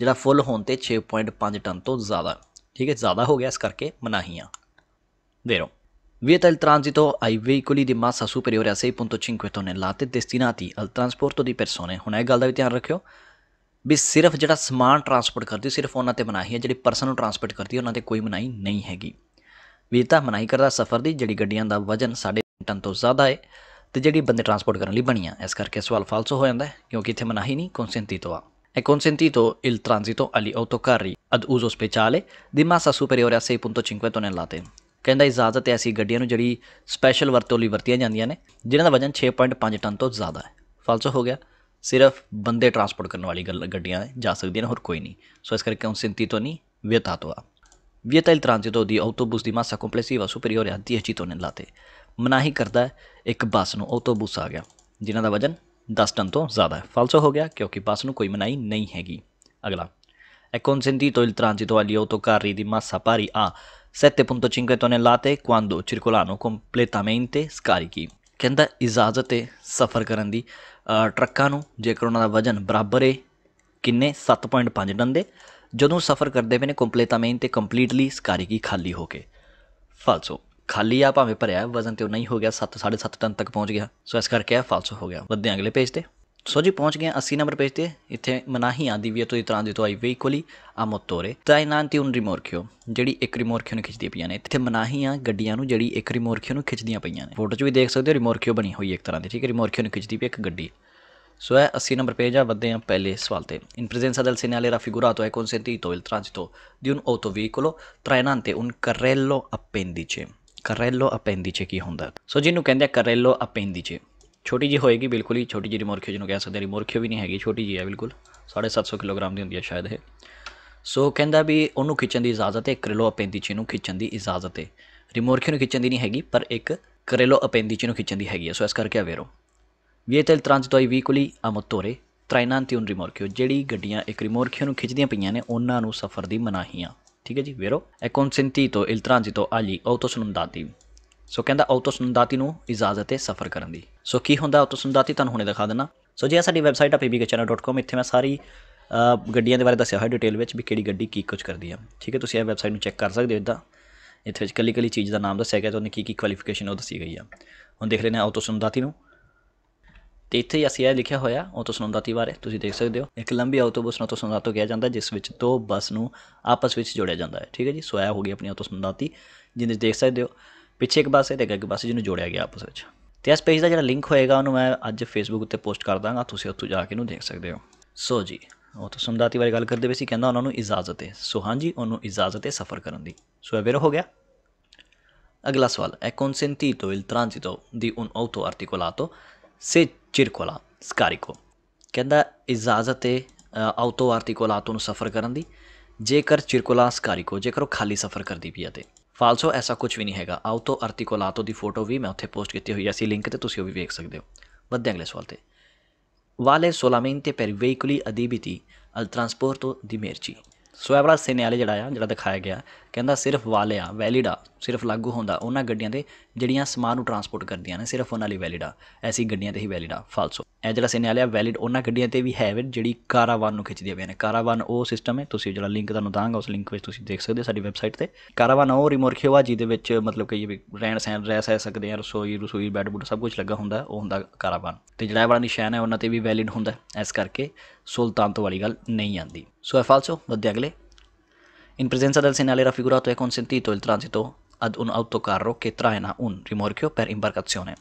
ਜਿਹੜਾ ਫੁੱਲ ਹੋਣ ਤੇ 6.5 ਟਨ ਤੋਂ ਜ਼ਿਆਦਾ ਠੀਕ ਹੈ ਜ਼ਿਆਦਾ ਹੋ ਗਿਆ ਇਸ ਕਰਕੇ ਮਨਾਹੀਆਂ ਦੇਰੋ Vieta il ਆਈ ai veicoli ਮਾਸਾ massa superiore a 6.5 ਲਾਤੇ ਡੈਸਟੀਨਾਤੀ ਅਲ ਟ੍ਰਾਂਸਪੋਰਟੋ ਦੀ ਪਰਸੋਨੇ ਹੁਣ ਇਹ ਗੱਲ ਦਾ ਵੀ ਧਿਆਨ ਰੱਖਿਓ ਵੀ ਸਿਰਫ ਜਿਹੜਾ ਸਮਾਨ ਟਰਾਂਸਪੋਰਟ ਕਰਦੀ ਸਿਰਫ ਉਹਨਾਂ ਤੇ ਮਨਾਹੀ ਹੈ ਜਿਹੜੀ ਪਰਸਨ ਨੂੰ ਟਰਾਂਸਪੋਰਟ ਕਰਦੀ ਉਹਨਾਂ ਤੇ ਕੋਈ ਮਨਾਹੀ ਨਹੀਂ ਹੈਗੀ ਵੀਤਾ ਮਨਾਹੀ ਕਰਦਾ ਸਫ਼ਰ ਦੀ ਜਿਹੜੀ ਗੱਡੀਆਂ ਦਾ ਵਜ਼ਨ 3.5 ਟਨ ਤੋਂ ਜ਼ਿਆਦਾ ਹੈ ਤੇ ਜਿਹੜੀ ਬੰਦੇ ਟਰਾਂਸਪੋਰਟ ਕਰਨ ਲਈ ਬਣੀਆਂ ਇਸ ਕਰਕੇ ਸਵਾਲ ਫਾਲਸ ਹੋ ਜਾਂਦਾ ਕਿਉਂਕਿ ਇੱਥੇ ਮਨਾਹੀ ਨਹੀਂ ਕੌਨਸੈਂਟੀ ਤੋਂ ਐ ਕੌਨਸੈਂਟੀ ਤੋਂ ਇਲ ਟ੍ਰਾਂਜ਼ਿਟੋ ਅਲੀ ਆਟੋਕਾਰੀ ਅਦ ਉਜ਼ੋ ਸਪੈਚਾਲੇ ਦੀ ਮਾਸਾ ਸੇ ਆ 6.5 ਤੋਂ ਨੇ ਲਾਤੇ ਕਹਿੰਦਾ ਇਜਾਜ਼ਤ ਐ ਸੀ ਗੱਡੀਆਂ ਨੂੰ ਜਿਹੜੀ ਸਪੈਸ਼ਲ ਵਰਤੋਂ ਲਈ ਵਰਤੀਆਂ ਜਾਂਦੀਆਂ ਨੇ ਜਿਨ੍ਹਾਂ ਦਾ ਵਜ਼ਨ 6.5 ਟਨ ਤੋਂ ਜ਼ਿਆਦਾ ਹੈ ਫਾਲਸ ਹੋ ਗਿਆ ਸਿਰਫ ਬੰਦੇ ਟਰਾਂਸਪੋਰਟ ਕਰਨ ਵਾਲੀ ਗੱਡੀਆਂ ਜਾ ਸਕਦੀਆਂ ਨੇ ਹੋਰ ਕੋਈ ਨਹੀਂ ਸੋ ਇਸ ਕਰਕੇ ਕੌਨਸੈਂਟੀ ਤੋਂ ਨਹੀਂ ਵਿਅਤਾ ਤੋਂ ਵਿਅਤਾ ਇਲ ਟ੍ਰਾਂਜ਼ਿਟੋ ਦੀ ਆਟੋਬਸ ਦੀ ਮਾਸਾ ਕੰਪਲੈਸੀਵਾ ਸੁਪੀਰੀਓਰਿਆ ਦੀ ਅਚੀਤੋਂ ਨੇ ਲਾਤੇ ਮਨਾਹੀ ਕਰਦਾ ਇੱਕ ਬੱਸ ਨੂੰ ਆਟੋਬੂਸ ਆ ਗਿਆ ਜਿਨ੍ਹਾਂ ਦਾ ਵਜਨ 10 ਟਨ ਤੋਂ ਜ਼ਿਆਦਾ ਹੈ ਫਾਲਸੋ ਹੋ ਗਿਆ ਕਿਉਂਕਿ ਬੱਸ ਨੂੰ ਕੋਈ ਮਨਾਹੀ ਨਹੀਂ ਹੈਗੀ ਅਗਲਾ È ਟ੍ਰਾਂਜ਼ਿਟ ਵਾਲੀ transito agli autocarri ਦੀ ਮਾਸਾ ਪਾਰੀ ਆ 7.5 tonnellate ਚਿਰਕੋਲਾਨੋ ਕੰਪਲੀਟਾਮੈਂਟੇ ਸਕਾਰੀ ਕੀ ਕਹਿੰਦਾ ਇਜਾਜ਼ਤ ਹੈ ਸਫ਼ਰ ਕਰਨ ਦੀ ਟਰੱਕਾਂ ਨੂੰ ਜੇਕਰ ਉਹਨਾਂ ਦਾ ਵਜ਼ਨ ਬਰਾਬਰ ਹੈ ਕਿੰਨੇ 7.5 ਟਨ ਦੇ ਜਦੋਂ ਸਫ਼ਰ ਕਰਦੇ ਪਏ ਨੇ ਕੰਪਲੀਟਾਮੈਂਟੇ ਕੰਪਲੀਟਲੀ ਸਕਾਰੀ ਕੀ ਖਾਲੀ ਹੋ ਕੇ ਫਾਲਸੋ ਖਾਲੀ ਆ ਭਾਵੇਂ ਭਰਿਆ ਵਜ਼ਨ ਤੇ ਉਹ ਨਹੀਂ ਹੋ ਗਿਆ 7 7.5 ਟਨ ਤੱਕ ਪਹੁੰਚ ਗਿਆ ਸੋ ਇਸ ਕਰਕੇ ਇਹ ਫਾਲਸ ਹੋ ਗਿਆ ਵੱਧਦੇ ਅਗਲੇ ਪੇਜ ਤੇ ਸੋ ਜੀ ਪਹੁੰਚ ਗਏ 80 ਨੰਬਰ ਪੇਜ ਤੇ ਇੱਥੇ ਮਨਾਹੀ ਆਂਦੀ ਵੀ ਤੋ ਇਤਰਾਂ ਦੇ ਤੋਂ ਆਈ ਵਹੀਕਲੀ ਆ ਮੋਟੋਰੇ ਤਾਇਨਾਂਤੀ ਉਨ ਰਿਮੋਰਕਿਓ ਜਿਹੜੀ ਇੱਕ ਰਿਮੋਰਕਿਓ ਨੂੰ ਖਿੱਚਦੀ ਪਈਆਂ ਨੇ ਇੱਥੇ ਮਨਾਹੀ ਆ ਗੱਡੀਆਂ ਨੂੰ ਜਿਹੜੀ ਇੱਕ ਰਿਮੋਰਕਿਓ ਨੂੰ ਖਿੱਚਦੀਆਂ ਪਈਆਂ ਨੇ ਫੋਟੋ 'ਚ ਵੀ ਦੇਖ ਸਕਦੇ ਹੋ ਰਿਮੋਰਕਿਓ ਬਣੀ ਹੋਈ ਇੱਕ ਤਰ੍ਹਾਂ ਦੀ ਠੀਕ ਹੈ ਰਿਮੋਰਕਿਓ ਨੂੰ ਖਿੱਚਦੀ ਪਈ ਇੱਕ ਗੱਡੀ ਸੋ ਇਹ 80 ਨੰਬਰ ਪੇਜ ਆ ਵੱਧਦੇ ਆ ਪਹਿਲੇ ਸਵਾਲ ਤੇ ਇਨ ਪ੍ਰੈਜ਼ੈਂਸ del segnale raffigurato è consentito il transito di un autovicolo trainante ਉਨ carrello ਅਪੈਂਡਿਚੇ ਕਰੈਲੋ ਅਪੈਂਡਿਚੇ ਕੀ ਹੁੰਦਾ ਸੋ ਜਿਹਨੂੰ ਕਹਿੰਦੇ ਆ ਕਰੈਲੋ ਅਪੈਂਡਿਚੇ ਛੋਟੀ ਜੀ ਹੋਏਗੀ ਬਿਲਕੁਲ ਹੀ ਛੋਟੀ ਜੀ ਰਿਮੋਰਖਿਓ ਜਿਹਨੂੰ ਕਹਿ ਸਕਦੇ ਰਿਮੋਰਖਿਓ ਵੀ ਨਹੀਂ ਹੈਗੀ ਛੋਟੀ ਜੀ ਹੈ ਬਿਲਕੁਲ 750 ਕਿਲੋਗ੍ਰਾਮ ਦੀ ਹੁੰਦੀ ਹੈ ਸ਼ਾਇਦ ਇਹ ਸੋ ਕਹਿੰਦਾ ਵੀ ਉਹਨੂੰ ਖਿੱਚਣ ਦੀ ਇਜਾਜ਼ਤ ਹੈ ਕਰੈਲੋ ਅਪੈਂਡਿਚੇ ਨੂੰ ਖਿੱਚਣ ਦੀ ਇਜਾਜ਼ਤ ਹੈ ਰਿਮੋਰਖਿਓ ਨੂੰ ਖਿੱਚਣ ਦੀ ਨਹੀਂ ਹੈਗੀ ਪਰ ਇੱਕ ਕਰੈਲੋ ਅਪੈਂਡਿਚੇ ਨੂੰ ਖਿੱਚਣ ਦੀ ਹੈਗੀ ਹੈ ਸੋ ਇਸ ਕਰਕੇ ਅਵੇਰੋ ਵੀਟਲ ਟ੍ਰਾਂਜਟੋਈ ਵੀਕੁਲੀ ਅਮਤੋਰੇ ਉਨ ਰਿਮੋਰਖਿਓ ਜਿਹੜੀ ਗੱਡੀਆਂ ਇੱਕ ਰਿਮੋਰਖਿਓ ਨੂੰ ਖਿੱਚਦੀਆਂ ਪਈਆਂ ਨੇ ਉਹਨਾਂ ਨੂੰ ਸਫ਼ਰ ਦੀ ਮਨਾਹੀਆਂ ਠੀਕ ਹੈ ਜੀ ਵੇਰੋ ਐ consentito ਇਲ ਟ੍ਰਾਂਜ਼ਿਟੋ ਅਲੀ ਆਟੋਸਨੰਦਾਤੀ ਸੋ ਕਹਿੰਦਾ ਆਟੋਸਨੰਦਾਤੀ ਨੂੰ ਇਜਾਜ਼ਤ ਹੈ ਸਫ਼ਰ ਕਰਨ ਦੀ ਸੋ ਕੀ ਹੁੰਦਾ ਆਟੋਸਨੰਦਾਤੀ ਤੁਹਾਨੂੰ ਹੁਣੇ ਦਿਖਾ ਦੇਣਾ ਸੋ ਜੇ ਸਾਡੀ ਵੈਬਸਾਈਟ ਆ ਇੱਥੇ ਮੈਂ ਸਾਰੀ ਗੱਡੀਆਂ ਦੇ ਬਾਰੇ ਦੱਸਿਆ ਹੋਇਆ ਡਿਟੇਲ ਵਿੱਚ ਵੀ ਕਿਹੜੀ ਗੱਡੀ ਕੀ ਕੁਝ ਕਰਦੀ ਆ ਠੀਕ ਹੈ ਤੁਸੀਂ ਇਹ ਵੈਬਸਾਈਟ ਨੂੰ ਚੈੱਕ ਕਰ ਸਕਦੇ ਹੋ ਇਦਾਂ ਇੱਥੇ ਵਿੱਚ ਕੱਲੀ ਕੱਲੀ ਚੀਜ਼ ਦਾ ਨਾਮ ਦੱਸਿਆ ਗਿਆ ਤੇ ਉਹਨੇ ਕੀ ਕੀ ਕੁਆਲੀਫਿਕੇਸ਼ਨ ਉਹ ਦੱਸੀ ਗਈ ਆ ਹੁਣ ਦੇਖ ਲੈਣਾ ਆਟੋਸਨੰਦਾਤੀ ਨੂੰ ਤੇ ਇੱਥੇ ਅਸੀਂ ਇਹ ਲਿਖਿਆ ਹੋਇਆ ਉਹ ਔਟੋਸਨੋਮਦਾਤੀ ਬਾਰੇ ਤੁਸੀਂ ਦੇਖ ਸਕਦੇ ਹੋ ਇੱਕ ਲੰਬੀ ਆਟੋਬਸ ਨੂੰ ਔਟੋਸਨੋਮਦਾਤੋ ਕਿਹਾ ਜਾਂਦਾ ਜਿਸ ਵਿੱਚ ਦੋ ਬੱਸ ਨੂੰ ਆਪਸ ਵਿੱਚ ਜੋੜਿਆ ਜਾਂਦਾ ਹੈ ਠੀਕ ਹੈ ਜੀ ਸੋ ਇਹ ਹੋ ਗਈ ਆਪਣੀ ਤੀ ਜਿੰਨੇ ਦੇਖ ਸਕਦੇ ਹੋ ਪਿੱਛੇ ਇੱਕ ਬੱਸ ਹੈ ਤੇ ਅੱਗੇ ਬੱਸ ਜਿਹਨੂੰ ਜੋੜਿਆ ਗਿਆ ਆਪਸ ਵਿੱਚ ਤੇ ਇਸ ਪੇਜ ਦਾ ਜਿਹੜਾ ਲਿੰਕ ਹੋਏਗਾ ਉਹਨੂੰ ਮੈਂ ਅੱਜ ਫੇਸਬੁੱਕ ਉੱਤੇ ਪੋਸਟ ਕਰ ਦਾਂਗਾ ਤੁਸੀਂ ਉੱਥੋਂ ਜਾ ਕੇ ਇਹਨੂੰ ਦੇਖ ਸਕਦੇ ਹੋ ਸੋ ਜੀ ਉਹ ਤਾਂ ਸਮਦਾਤੀ ਬਾਰੇ ਗੱਲ ਕਰਦੇ ਪਏ ਸੀ ਕਹਿੰਦਾ ਉਹਨਾਂ ਨੂੰ ਇਜਾਜ਼ਤ ਹੈ ਸੋ ਹਾਂਜੀ ਉਹਨੂੰ ਇਜਾਜ਼ਤ ਹੈ ਸਫ਼ਰ ਕਰਨ ਦੀ ਸੋ ਇਹ ਵੇਰ ਹੋ ਗਿਆ ਅਗਲਾ ਸਵਾਲ ਐ ਕੌਨਸੈਂਟੀਟੋ ਇਲ ਟ੍ਰਾਂਜ਼ਿਟੋ ਦੀ ਉਨ ਆਟੋ ਆਰਟੀਕੋਲਾਟੋ ਸੇ ਚਿਰਕੋਲਾ ਸਕਾਰਿਕੋ ਕਹਿੰਦਾ ਇਜਾਜ਼ਤ ਹੈ ਆਉਟੋ ਆਰਟੀਕੋਲਾਟੋ ਨੂੰ ਸਫਰ ਕਰਨ ਦੀ ਜੇਕਰ ਚਿਰਕੋਲਾ ਸਕਾਰਿਕੋ ਜੇਕਰ ਉਹ ਖਾਲੀ ਸਫਰ ਕਰਦੀ ਪਈ ਅਤੇ ਫਾਲਸੋ ਐਸਾ ਕੁਝ ਵੀ ਨਹੀਂ ਹੈਗਾ ਆਉਟੋ ਆਰਟੀਕੋਲਾਟੋ ਦੀ ਫੋਟੋ ਵੀ ਮੈਂ ਉੱਥੇ ਪੋਸਟ ਕੀਤੀ ਹੋਈ ਹੈ ਸੀ ਲਿੰਕ ਤੇ ਤੁਸੀਂ ਉਹ ਵੀ ਵੇਖ ਸਕਦੇ ਹੋ ਵੱਧ ਅਗਲੇ ਸਵਾਲ ਤੇ ਵਾਲੇ ਸੋਲਾਮੈਂਟੇ ਪਰ veicoli adibiti ਅਲ ਟ੍ਰਾਂਸਪੋਰਟੋ ਦੀ merci ਸੋ ਇਹ ਵਾਲਾ ਸਿਨੇਆਲੇ ਜਿਹੜਾ ਆ ਜਿਹੜਾ ਦਿਖਾਇਆ ਗਿਆ ਕਹਿੰਦਾ ਸਿਰਫ ਵਾਲੇ ਆ ਵੈਲਿਡ ਆ ਸਿਰਫ ਲਾਗੂ ਹੁੰਦਾ ਉਹਨਾਂ ਗੱਡੀਆਂ ਤੇ ਜਿਹੜੀਆਂ ਸਮਾਨ ਨੂੰ ਟਰਾਂਸਪੋਰਟ ਕਰਦੀਆਂ ਨੇ ਸਿਰਫ ਉਹਨਾਂ ਲਈ ਵੈਲਿਡ ਆ ਐਸੀ ਗੱਡੀਆਂ ਤੇ ਹੀ ਵੈਲਿਡ ਆ ਫਾਲਸੋ ਇਹ ਜਿਹੜਾ ਸਿਗਨਲ ਹੈ ਵੈਲਿਡ ਉਹਨਾਂ ਗੱਡੀਆਂ ਤੇ ਵੀ ਹੈ ਵੀ ਜਿਹੜੀ ਕਾਰਾਵਾਨ ਨੂੰ ਖਿੱਚਦੀਆਂ ਪਈਆਂ ਨੇ ਕਾਰਾਵਾਨ ਉਹ ਸਿਸਟਮ ਹੈ ਤੁਸੀਂ ਜਿਹੜਾ ਲਿੰਕ ਤੁਹਾਨੂੰ ਦਾਂਗਾ ਉਸ ਲਿੰਕ ਵਿੱਚ ਤੁਸੀਂ ਦੇਖ ਸਕਦੇ ਹੋ ਸਾਡੀ ਵੈਬਸਾਈਟ ਤੇ ਕਾਰਾਵਾਨ ਉਹ ਰਿਮੋਰਖੇਵਾ ਜੀ ਦੇ ਵਿੱਚ ਮਤਲਬ ਕਿ ਰਹਿਣ ਸਹਿਣ ਰਹਿ ਸਹਿ ਸਕਦੇ ਆ ਰਸੋਈ ਰਸੋਈ ਬੈੱਡ ਬੁੱਡ ਸਭ ਕੁਝ ਲੱਗਾ ਹੁੰਦਾ ਉਹ ਹੁੰਦਾ ਕਾਰਾਵਾਨ ਤੇ ਜਿਹੜਾ ਇਹ ਵਾਲਾ ਨਿਸ਼ਾਨ ਹੈ ਉਹਨਾਂ ਤੇ ਵੀ ਵੈਲਿਡ ਹੁੰਦਾ ਇਸ ਕਰਕੇ ਸੁਲਤਾਨ ਤੋਂ ਵਾਲੀ ਗੱਲ ਨਹੀਂ ਆਂਦੀ ਸੋ ਇਹ ਫਾਲਸੋ ਵਧਦੇ ਅਗਲੇ En presenza del segnale ਇਲ è ਅਦ ਉਨ ਆਟੋ ਕਾਰੋ ਕਿਤਰਾ ਹੈ ਨਾ ਉਨ rimorchio ਪਰ imbarcazione.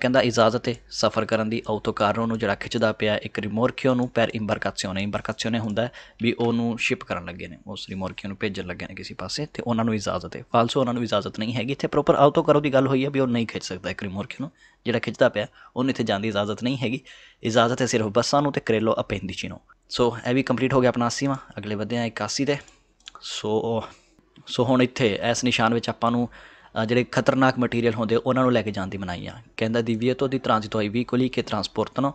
ਕਹਿੰਦਾ ਇਜਾਜ਼ਤ ਹੈ ਸਫ਼ਰ ਕਰਨ ਦੀ ਕਾਰਨ ਨੂੰ ਜਿਹੜਾ ਖਿੱਚਦਾ ਪਿਆ ਇੱਕ ਰਿਮੋਰਕਿਓ ਨੂੰ ਪੈਰ ਇੰਬਰਕਾਸੀਓਨੇ ਇੰਬਰਕਾਸੀਓਨੇ ਹੁੰਦਾ ਵੀ ਉਹਨੂੰ ਸ਼ਿਪ ਕਰਨ ਲੱਗੇ ਨੇ ਉਸ ਰਿਮੋਰਕਿਓ ਨੂੰ ਭੇਜਣ ਲੱਗੇ ਨੇ ਕਿਸੇ ਪਾਸੇ ਤੇ ਉਹਨਾਂ ਨੂੰ ਇਜਾਜ਼ਤ ਹੈ ਫਾਲਸੋ ਉਹਨਾਂ ਨੂੰ ਇਜਾਜ਼ਤ ਨਹੀਂ ਹੈਗੀ ਇੱਥੇ ਪ੍ਰੋਪਰ ਔਤੋਕਾਰੋ ਦੀ ਗੱਲ ਹੋਈ ਹੈ ਵੀ ਉਹ ਨਹੀਂ ਖਿੱਚ ਸਕਦਾ ਇੱਕ ਰਿਮੋਰਕਿਓ ਨੂੰ ਜਿਹੜਾ ਖਿੱਚਦਾ ਪਿਆ ਉਹਨੂੰ ਇੱਥੇ ਜਾਣ ਦੀ ਇਜਾਜ਼ਤ ਨਹੀਂ ਹੈਗੀ ਇਜਾਜ਼ਤ ਹੈ ਸਿਰਫ ਬੱਸਾਂ ਨੂੰ ਤੇ ਕਰੇਲੋ ਅਪੈਂਦੀ ਨੂੰ ਸੋ ਇਹ ਵੀ ਕੰਪਲੀਟ ਹੋ ਗਿਆ ਆਪਣਾ 80ਵਾਂ ਅਗਲੇ ਵਧਿਆ 81 ਤੇ ਸੋ ਸੋ ਹੁਣ ਇੱਥੇ ਇਸ ਨਿਸ਼ਾਨ ਵਿੱਚ ਆਪਾਂ ਨੂੰ ਜਿਹੜੇ ਖਤਰਨਾਕ ਮਟੀਰੀਅਲ ਹੁੰਦੇ ਉਹਨਾਂ ਨੂੰ ਲੈ ਕੇ ਜਾਣ ਦੀ ਮਨਾਹੀ ਆ ਕਹਿੰਦਾ ਦੀ ਟ੍ਰਾਂਜ਼ਿਟ ਹੋਈ ਵੀਕੋਲੀ ਕੇ ਟ੍ਰਾਂਸਪੋਰਟਨੋ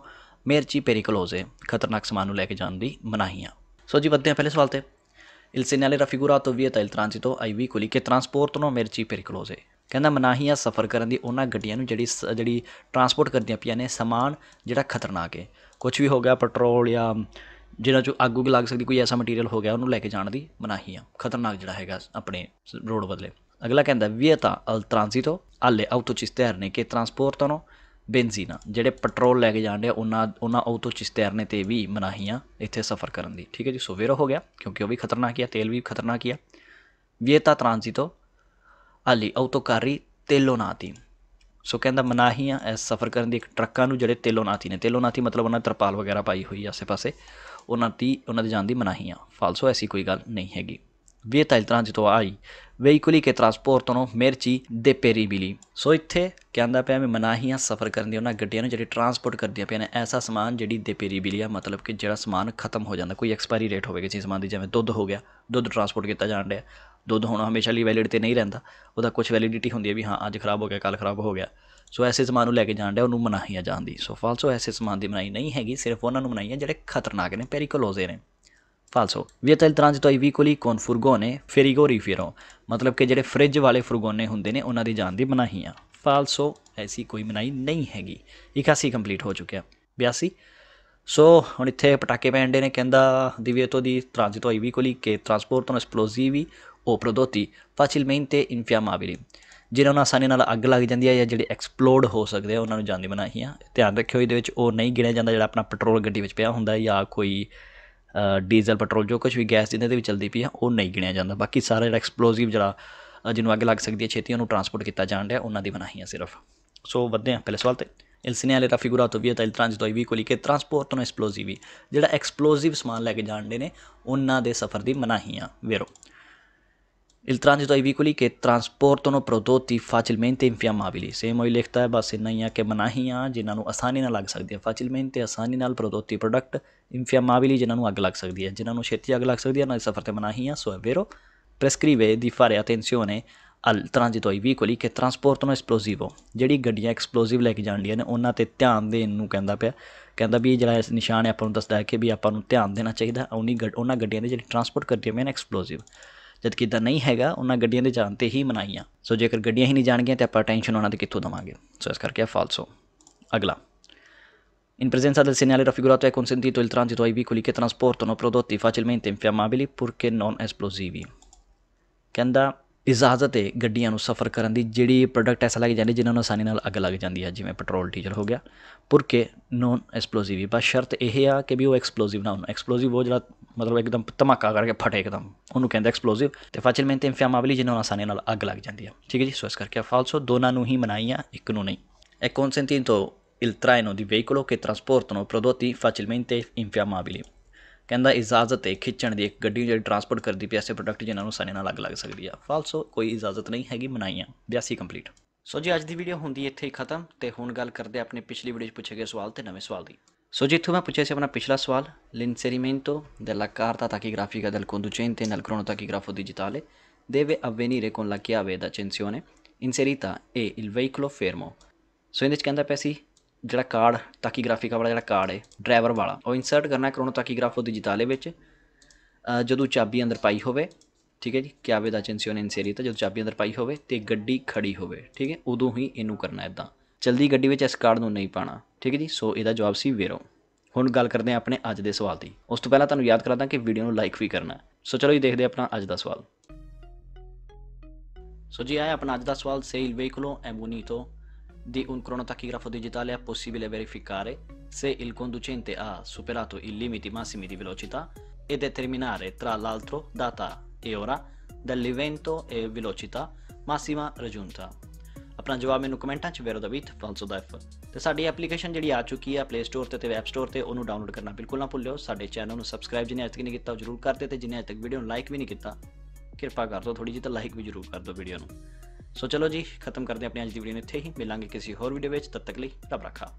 ਮੇਰਚੀ ਪੈਰੀਕਲੋਜ਼ੇ ਖਤਰਨਾਕ ਸਮਾਨ ਨੂੰ ਲੈ ਕੇ ਜਾਣ ਦੀ ਮਨਾਹੀ ਸੋ ਜੀ ਵੱਧਦੇ ਆ ਪਹਿਲੇ ਸਵਾਲ ਤੇ ਇਲ ਫਿਗੂਰਾ Il segnale raffigurato vieta il transito ai veicoli che trasportano merci ਪੈਰੀਕਲੋਜ਼ੇ ਕਹਿੰਦਾ ਮਨਾਹੀਆਂ ਸਫ਼ਰ ਕਰਨ ਦੀ ਉਹਨਾਂ ਗੱਡੀਆਂ ਨੂੰ ਜਿਹੜੀ ਜਿਹੜੀ ਟਰਾਂਸਪੋਰਟ ਕਰਦੀਆਂ ਪਿਆ ਨੇ ਸਮਾਨ ਜਿਹੜਾ ਖਤਰਨਾਕ ਹੈ ਕੁਝ ਵੀ ਹੋ ਗਿਆ ਪੈਟਰੋਲ ਜਾਂ ਜਿਹੜਾ ਚੋਂ ਅੱਗ ਲੱਗ ਸਕਦੀ ਕੋਈ ਐਸਾ ਮਟੀਰੀਅਲ ਹੋ ਗਿਆ ਉਹਨੂੰ ਲੈ ਕੇ ਜਾਣ ਦੀ ਮਨਾਹੀਆਂ ਖਤਰਨਾਕ ਜਿਹੜਾ ਹੈਗਾ ਆਪਣੇ ਰੋਡ ਬਦਲੇ ਅਗਲਾ ਕਹਿੰਦਾ ਅਲ al transito alle autocisterne ਕੇ ਟ੍ਰਾਂਸਪੋਰਟਨੋ ਬੈਂਜ਼ੀਨਾ ਜਿਹੜੇ ਪੈਟਰੋਲ ਲੈ ਕੇ ਜਾਂਦੇ ਆ ਉਹਨਾਂ ਉਹਨਾਂ ਆਟੋ ਚਿਸਟਰਨੇ ਤੇ ਵੀ ਮਨਾਹੀਆਂ ਇੱਥੇ ਸਫ਼ਰ ਕਰਨ ਦੀ ਠੀਕ ਹੈ ਜੀ ਸੋ ਹੋ ਗਿਆ ਕਿਉਂਕਿ ਉਹ ਵੀ ਖਤਰਨਾਕ ਹੀ ਆ ਤੇਲ ਵੀ ਖਤਰਨਾਕ ਹੀ ਆ ਅਲੇ ਆਟੋ ਕਾਰੀ ਤੇਲੋ ਨਾਤੀ ਸੋ ਕਹਿੰਦਾ ਮਨਾਹੀਆਂ ਇਸ ਸਫ਼ਰ ਕਰਨ ਦੀ ਇੱਕ ਟਰੱਕਾਂ ਨੂੰ ਜਿਹੜੇ ਤੇਲੋਨਾਤੀ ਨੇ ਤੇਲੋਨਾਤੀ ਮਤਲਬ ਉਹਨਾਂ ਤਰਪਾਲ ਵਗੈਰਾ ਪਾਈ ਹੋਈ ਆਸੇ ਪਾਸੇ ਉਹਨਾਂ ਦੀ ਉਹਨਾਂ ਦੇ ਜਾਣ ਦੀ ਮਨਾਹੀਆਂ ਫਾਲਸੋ ਐਸੀ ਕੋਈ ਗੱਲ ਨਹੀਂ ਹੈਗੀ Vieta il transito ai veicoli che trasportano merci deperibili ਸੋ ਇੱਥੇ ਕਹਿੰਦਾ ਪਿਆ ਮੈਂ ਮਨਾਹੀਆਂ ਸਫਰ ਕਰਨ ਦੀ ਉਹਨਾਂ ਗੱਡੀਆਂ ਨੂੰ ਜਿਹੜੀ ਟ੍ਰਾਂਸਪੋਰਟ ਕਰਦੀਆਂ ਪਿਆ ਨੇ ਐਸਾ ਸਮਾਨ ਜਿਹੜੀ ਡਿਪੇਰੀਬਿਲੀ ਆ ਮਤਲਬ ਕਿ ਜਿਹੜਾ ਸਮਾਨ ਖਤਮ ਹੋ ਜਾਂਦਾ ਕੋਈ ਐਕਸਪਾਇਰੀ ਡੇਟ ਹੋਵੇ ਕਿਸੇ ਸਮਾਨ ਦੀ ਜਿਵੇਂ ਦੁੱਧ ਹੋ ਗਿਆ ਦੁੱਧ ਟ੍ਰਾਂਸਪੋਰਟ ਕੀਤਾ ਜਾਣ ਰਿਹਾ ਦੁੱਧ ਹੁਣ ਹਮੇਸ਼ਾ ਲਈ ਵੈਲਿਡ ਤੇ ਨਹੀਂ ਰਹਿੰਦਾ ਉਹਦਾ ਕੁਝ ਵੈਲਿਡਿਟੀ ਹੁੰਦੀ ਹੈ ਵੀ ਹਾਂ ਅੱਜ ਖਰਾਬ ਹੋ ਗਿਆ ਕੱਲ ਖਰਾਬ ਹੋ ਗਿਆ ਸੋ ਐਸੇ ਸਮਾਨ ਨੂੰ ਲੈ ਕੇ ਜਾਣ ਡਿਆ ਉਹਨੂੰ ਮਨਾਹੀਆਂ ਜਾਂਦੀ ਸੋ ਫਾਲਸੋ ਐਸੇ ਸਮਾਨ ਦੀ ਮਨਾਹੀ ਨਹੀਂ ਹੈਗੀ ਸਿਰਫ ਉਹਨਾਂ ਨੂੰ ਮਨਾਹੀ ਜਿਹੜੇ ਖਤਰਨਾਕ ਨੇ ਪੈਰੀਕਲੋਜ਼ੇ ਨੇ ਫਾਲਸੋ ਵਿਅਤਲ ਤਰਾਂਜ ਤੋਂ ਇਵੀ ਕੋਲੀ ਕੋਨ ਫੁਰਗੋਨੇ ਫੇਰੀਗੋਰੀ ਫੇਰੋ ਮਤਲਬ ਕਿ ਜਿਹੜੇ ਫ੍ਰਿਜ ਵਾਲੇ ਫੁਰਗੋਨੇ ਹੁੰਦੇ ਨੇ ਉਹਨਾਂ ਦੀ ਜਾਨ ਦੀ ਮਨਾਹੀ ਆ ਫਾਲਸੋ ਐਸੀ ਕੋਈ ਮਨਾਹੀ ਨਹੀਂ ਹੈਗੀ 81 ਕੰਪਲੀਟ ਹੋ ਚੁੱਕਿਆ 82 ਸੋ ਹੁਣ ਇੱਥੇ ਪਟਾਕੇ ਪੈਂਦੇ ਨੇ ਕਹਿੰਦਾ ਦਿਵਯਤੋ ਦੀ ਟ੍ਰਾਂਜ਼ਿਟੋ ਆਈਵੀ ਕੋਲੀ ਕੇ ਟ੍ਰਾਂਸਪੋਰਟੋਂ ਐਕਸਪਲੋਜ਼ੀਵੀ ਉਹ ਪ੍ਰੋਦੋਤੀ ਫਾਚਿਲਮੈਂਟੇ ਇਨਫਿਆਮਾਬਿਲੀ ਜਿਨ੍ਹਾਂ ਨਾਲ ਆਸਾਨੀ ਨਾਲ ਅੱਗ ਲੱਗ ਜਾਂਦੀ ਹੈ ਜਾਂ ਜਿਹੜੇ ਐਕਸਪਲੋਡ ਹੋ ਸਕਦੇ ਆ ਉਹਨਾਂ ਨੂੰ ਜਾਂਦੀ ਬਣਾਈਆਂ ਆ ਧਿਆਨ ਰੱਖਿਓ ਇਹਦੇ ਵਿੱਚ ਉਹ ਨਹੀਂ ਗਿਣਿਆ ਜਾਂਦਾ ਜਿਹੜਾ ਆਪਣਾ ਪੈਟਰੋਲ ਗੱਡੀ ਵਿੱਚ ਪਿਆ ਹੁੰਦਾ ਜਾਂ ਕੋਈ ਡੀਜ਼ਲ ਪੈਟਰੋਲ ਜੋ ਕੁਝ ਵੀ ਗੈਸ ਜਿਹਦੇ ਦੇ ਵੀ ਚੱਲਦੀ ਪਈ ਆ ਉਹ ਨਹੀਂ ਗਿਣਿਆ ਜਾਂਦਾ ਬਾਕੀ ਸਾਰਾ ਜਿਹੜਾ ਐਕਸਪਲੋਸਿਵ ਜਿਹੜਾ ਜਿਹਨੂੰ ਅੱਗ ਲੱਗ ਸਕਦੀ ਹੈ ਛੇਤੀ ਉਹਨੂੰ ਟਰਾਂਸਪੋਰਟ ਕੀਤਾ ਜਾਣ ਰਿਹਾ ਉਹਨਾਂ ਦੀ ਬਣਾਈਆਂ ਸਿਰਫ ਸੋ ਵਧਦੇ ਆ ਪਹਿਲੇ ਸਵਾਲ ਤੇ ਵੀ ਹੈ ਤੈਲ figurato via ਵੀ ਕੋਲੀ ਕੇ ਟਰਾਂਸਪੋਰਟ ਤੋਂ ਐਕਸਪਲੋਸਿਵ ਵੀ ਜਿਹੜਾ ਐਕਸਪਲੋਸਿਵ ਸਮਾਨ ਲੈ ਕੇ ਜਾਣਦੇ ਨੇ ਉਹਨਾਂ ਦੇ ਸਫ਼ਰ ਦੀ ਮਨਾਹੀ ਆ ਵੇਰੋ Il transito ai veicoli che trasportano prodotti facilmente ਮਾਬਿਲੀ ਸੇਮ ਉਹ ਲਿਖਤਾ ਹੈ ਬਸ ਇਨਾਂ ਹੀ ਆ ਕਿ ਮਨਾਹੀਆਂ ਜਿਨ੍ਹਾਂ ਨੂੰ ਆਸਾਨੀ ਨਾਲ ਲੱਗ ਹੈ ਆ facilmente ਆਸਾਨੀ ਨਾਲ ਪ੍ਰੋਦੋਤੀ ਪ੍ਰੋਡਕਟ ਇਨਫਿਆਮਾਬਿਲੀ ਜਿਨ੍ਹਾਂ ਨੂੰ ਅੱਗ ਲੱਗ ਸਕਦੀ ਹੈ ਜਿਨ੍ਹਾਂ ਨੂੰ ਛੇਤੀ ਅੱਗ ਲੱਗ ਸਕਦੀ ਹੈ ਨਾ ਇਸ ਸਫ਼ਰ ਤੇ ਮਨਾਹੀ ਹੈ ਸੋ ਵੇਰੋ ਪ੍ਰੈਸਕ੍ਰੀਵੇ ਦੀ ਫਾਰੇ ਅਟੈਂਸ਼ਨ ਅਲ ਟ੍ਰਾਂਜਿਟੋ ਵੀਕੋਲੀ ਕਿ ਟਰਾਂਸਪੋਰਟਨੋ ਐਕਸਪਲੋਸਿਵ ਜਿਹੜੀ ਗੱਡੀਆਂ ਐਕਸਪਲੋਸਿਵ ਲੈ ਕੇ ਜਾਂਦੀਆਂ ਨੇ ਉਹਨਾਂ ਤੇ ਧਿਆਨ ਦੇਣ ਨੂੰ ਕਹਿੰਦਾ ਪਿਆ ਕਹਿੰਦਾ ਵੀ ਜਿਹੜਾ ਇਸ ਨਿਸ਼ਾਨ ਹੈ ਆਪਾਂ ਨੂੰ ਦੱਸਦਾ ਹੈ ਕਿ ਵੀ ਆਪਾਂ ਨੂੰ ਧਿਆਨ ਦੇਣਾ ਚਾਹੀਦਾ ਉਹਨੀ ਉਹਨਾਂ ਗੱਡੀਆਂ ਦੇ ਜਿਹੜੀ ਟ੍ਰਾਂਸਪੋਰਟ ਕਰਦੀਆਂ ਨੇ ਐਕਸਪਲੋਸਿਵ ਜਦ ਕਿ ਇਦਾਂ ਨਹੀਂ ਹੈਗਾ ਉਹਨਾਂ ਗੱਡੀਆਂ ਦੇ ਜਾਣ ਤੇ ਹੀ ਮਨਾਈਆਂ ਸੋ ਜੇਕਰ ਗੱਡੀਆਂ ਹੀ ਨਹੀਂ ਜਾਣਗੀਆਂ ਤੇ ਆਪਾਂ ਟੈਨਸ਼ਨ ਉਹਨਾਂ ਤੇ ਕਿੱਥੋਂ ਦਵਾਂਗੇ ਸੋ ਇਸ ਕਰਕੇ ਆ ਫਾਲਸੋ ਅਗਲਾ In presenza del segnale raffigurato è consentito il transito ai veicoli che trasportano prodotti facilmente infiammabili purché non esplosivi. ਕਹਿੰਦਾ ਇਜਾਜ਼ਤ ਹੈ ਗੱਡੀਆਂ ਨੂੰ ਸਫ਼ਰ ਕਰਨ ਦੀ ਜਿਹੜੀ ਪ੍ਰੋਡਕਟ ਐਸਾ ਲੱਗ ਜਾਂਦੇ ਜਿਨ੍ਹਾਂ ਨੂੰ ਆਸਾਨੀ ਨਾਲ ਅੱਗ ਲੱਗ ਜਾਂਦੀ ਹੈ ਜਿਵੇਂ ਪੈਟਰੋਲ ਡੀਜ਼ਲ ਹੋ ਗਿਆ ਪੁਰਕੇ ਨੋਨ ਐਕਸਪਲੋਸਿਵ ਬਸ ਸ਼ਰਤ ਇਹ ਆ ਕਿ ਵੀ ਉਹ ਐਕਸਪਲੋਸਿਵ ਨਾ ਹੋਣ ਐਕਸਪਲੋਸਿਵ ਉਹ ਜਿਹੜਾ ਮਤਲਬ ਇੱਕਦਮ ਧਮਾਕਾ ਕਰਕੇ ਫਟੇ ਇੱਕਦਮ ਉਹਨੂੰ ਕਹਿੰਦੇ ਐਕਸਪਲੋਸਿਵ ਤੇ ਫਾਚਿਲਮੈਂਟ ਇਨਫਿਆਮਾਬਲੀ ਜਿਨ੍ਹਾਂ ਨੂੰ ਆਸਾਨੀ ਨਾਲ ਅੱਗ ਲੱਗ ਜਾਂਦੀ ਹੈ ਠੀਕ ਹੈ ਜੀ ਸੋ ਇਸ ਕਰਕੇ ਫਾਲਸੋ ਦੋਨਾਂ ਨੂੰ ਹੀ ਮਨਾਈਆਂ ਇੱਕ ਨੂੰ ਨਹੀਂ ਇਹ ਕੌਨਸੈਂਟਿਨ ਤੋਂ il traino di veicolo che trasportano prodotti facilmente infiammabili Kenda ਇਜਾਜ਼ਤ ਤੇ ਖਿੱਚਣ ਦੀ ਇੱਕ ਗੱਡੀ ਜਿਹੜੀ ਟਰਾਂਸਪੋਰਟ ਕਰਦੀ ਪਈ ਐਸੇ product ਜਿਨ੍ਹਾਂ ਨੂੰ ਸਾਨੇ ਨਾਲ lag lag ਸਕਦੀ ਆ ਫਾਲਸੋ ਕੋਈ ਇਜਾਜ਼ਤ ਨਹੀਂ ਹੈਗੀ ਮਨਾਈਆਂ 82 ਕੰਪਲੀਟ ਸੋ ਜੀ ਅੱਜ ਦੀ video hundi ethe ਹੀ te ਤੇ ਹੁਣ ਗੱਲ ਕਰਦੇ ਆਪਣੇ ਪਿਛਲੀ ਵੀਡੀਓ 'ਚ ਪੁੱਛੇ ਗਏ ਸਵਾਲ ਤੇ ਨਵੇਂ ਸਵਾਲ ਦੀ ਸੋ ਜੀ ਇੱਥੋਂ ਮੈਂ ਪੁੱਛਿਆ ਸੀ ਆਪਣਾ l'inserimento della carta tachigrafica del conducente nel cronotachigrafo digitale deve avvenire con la chiave da inserita e il veicolo fermo So ਇਹਦੇ 'ਚ ਕਹਿੰਦਾ ਪਿਆ ਜਿਹੜਾ ਕਾਰਡ ਟਾਕੀਗ੍ਰਾਫਿਕਾ ਵਾਲਾ ਜਿਹੜਾ ਕਾਰਡ ਹੈ ਡਰਾਈਵਰ ਵਾਲਾ ਉਹ ਇਨਸਰਟ ਕਰਨਾ ਕ੍ਰੋਨੋਟਾਕੀਗ੍ਰਾਫ ਉਹਦੀ ਜਿਤਾਲੇ ਵਿੱਚ ਜਦੋਂ ਚਾਬੀ ਅੰਦਰ ਪਾਈ ਹੋਵੇ ਠੀਕ ਹੈ ਜੀ ਕਿਆਵੇ ਦਾ ਚੈਂਸੀਓਨ ਇਨਸੇਰੀ ਤਾਂ ਜਦੋਂ ਚਾਬੀ ਅੰਦਰ ਪਾਈ ਹੋਵੇ ਤੇ ਗੱਡੀ ਖੜੀ ਹੋਵੇ ਠੀਕ ਹੈ ਉਦੋਂ ਹੀ ਇਹਨੂੰ ਕਰਨਾ ਇਦਾਂ ਜਲਦੀ ਗੱਡੀ ਵਿੱਚ ਇਸ ਕਾਰਡ ਨੂੰ ਨਹੀਂ ਪਾਣਾ ਠੀਕ ਹੈ ਜੀ ਸੋ ਇਹਦਾ ਜਵਾਬ ਸੀ ਵੇਰੋ ਹੁਣ ਗੱਲ ਕਰਦੇ ਆ ਆਪਣੇ ਅੱਜ ਦੇ ਸਵਾਲ ਦੀ ਉਸ ਤੋਂ ਪਹਿਲਾਂ ਤੁਹਾਨੂੰ ਯਾਦ ਕਰਾ ਦਾਂ ਕਿ ਵੀਡੀਓ ਨੂੰ ਲਾਈਕ ਵੀ ਕਰਨਾ ਸੋ ਚਲੋ ਜੀ ਦੇਖਦੇ ਆਪਣਾ ਅੱਜ ਦਾ ਸਵਾਲ ਸੋ ਜੀ ਆਇਆ ਆਪਣਾ ਅੱਜ ਦਾ ਸਵਾਲ ਸੇਲ ਵੇਕਲੋ ਐਮੋਨੀਟੋ di un cronotachigrafo digitale è possibile verificare se il conducente ha superato i limiti massimi di velocità e determinare tra l'altro data e ora dell'evento e velocità massima raggiunta ਆਪਣਾ ਜਵਾਬ ਮੈਨੂੰ ਕਮੈਂਟਾਂ 'ਚ ਵੇਰੋ ਦਾ ਦਾ ਐਫ ਤੇ ਸਾਡੀ ਐਪਲੀਕੇਸ਼ਨ ਜਿਹੜੀ ਆ ਚੁੱਕੀ ਆ ਪਲੇ ਸਟੋਰ ਤੇ ਤੇ ਵੈਬ ਸਟੋਰ ਤੇ ਉਹਨੂੰ ਡਾਊਨਲੋਡ ਕਰਨਾ ਬਿਲਕੁਲ ਨਾ ਭੁੱਲਿਓ ਸਾਡੇ ਚੈਨਲ ਨੂੰ ਸਬਸਕ੍ਰਾਈਬ ਜਿਨੇ ਅਜੇ ਤੱਕ ਨਹੀਂ ਕੀਤਾ ਉਹ ਜ਼ਰੂਰ ਕਰ ਤੇ ਜਿਨੇ ਅਜੇ ਤੱਕ ਵੀਡੀਓ ਨੂੰ ਲਾਈਕ ਵੀ ਨਹੀਂ ਕੀਤਾ ਕਿਰਪਾ ਕਰ ਦਿਓ ਥੋੜੀ ਜਿਹੀ ਤਾਂ ਲਾਈਕ ਵੀ ਜ਼ਰੂਰ ਕਰ ਦਿਓ ਵੀਡੀਓ ਨੂੰ ਸੋ ਚਲੋ ਜੀ ਖਤਮ ਕਰਦੇ ਆਪਣੇ ਅੱਜ ਦੀ ਵੀਡੀਓ ਨੂੰ ਇੱਥੇ ਹੀ ਮਿਲਾਂਗੇ ਕਿਸੇ ਹੋਰ ਵੀਡੀਓ ਵਿੱਚ ਤਦ ਤੱਕ ਲਈ ਰੱਬ ਰੱਖਾ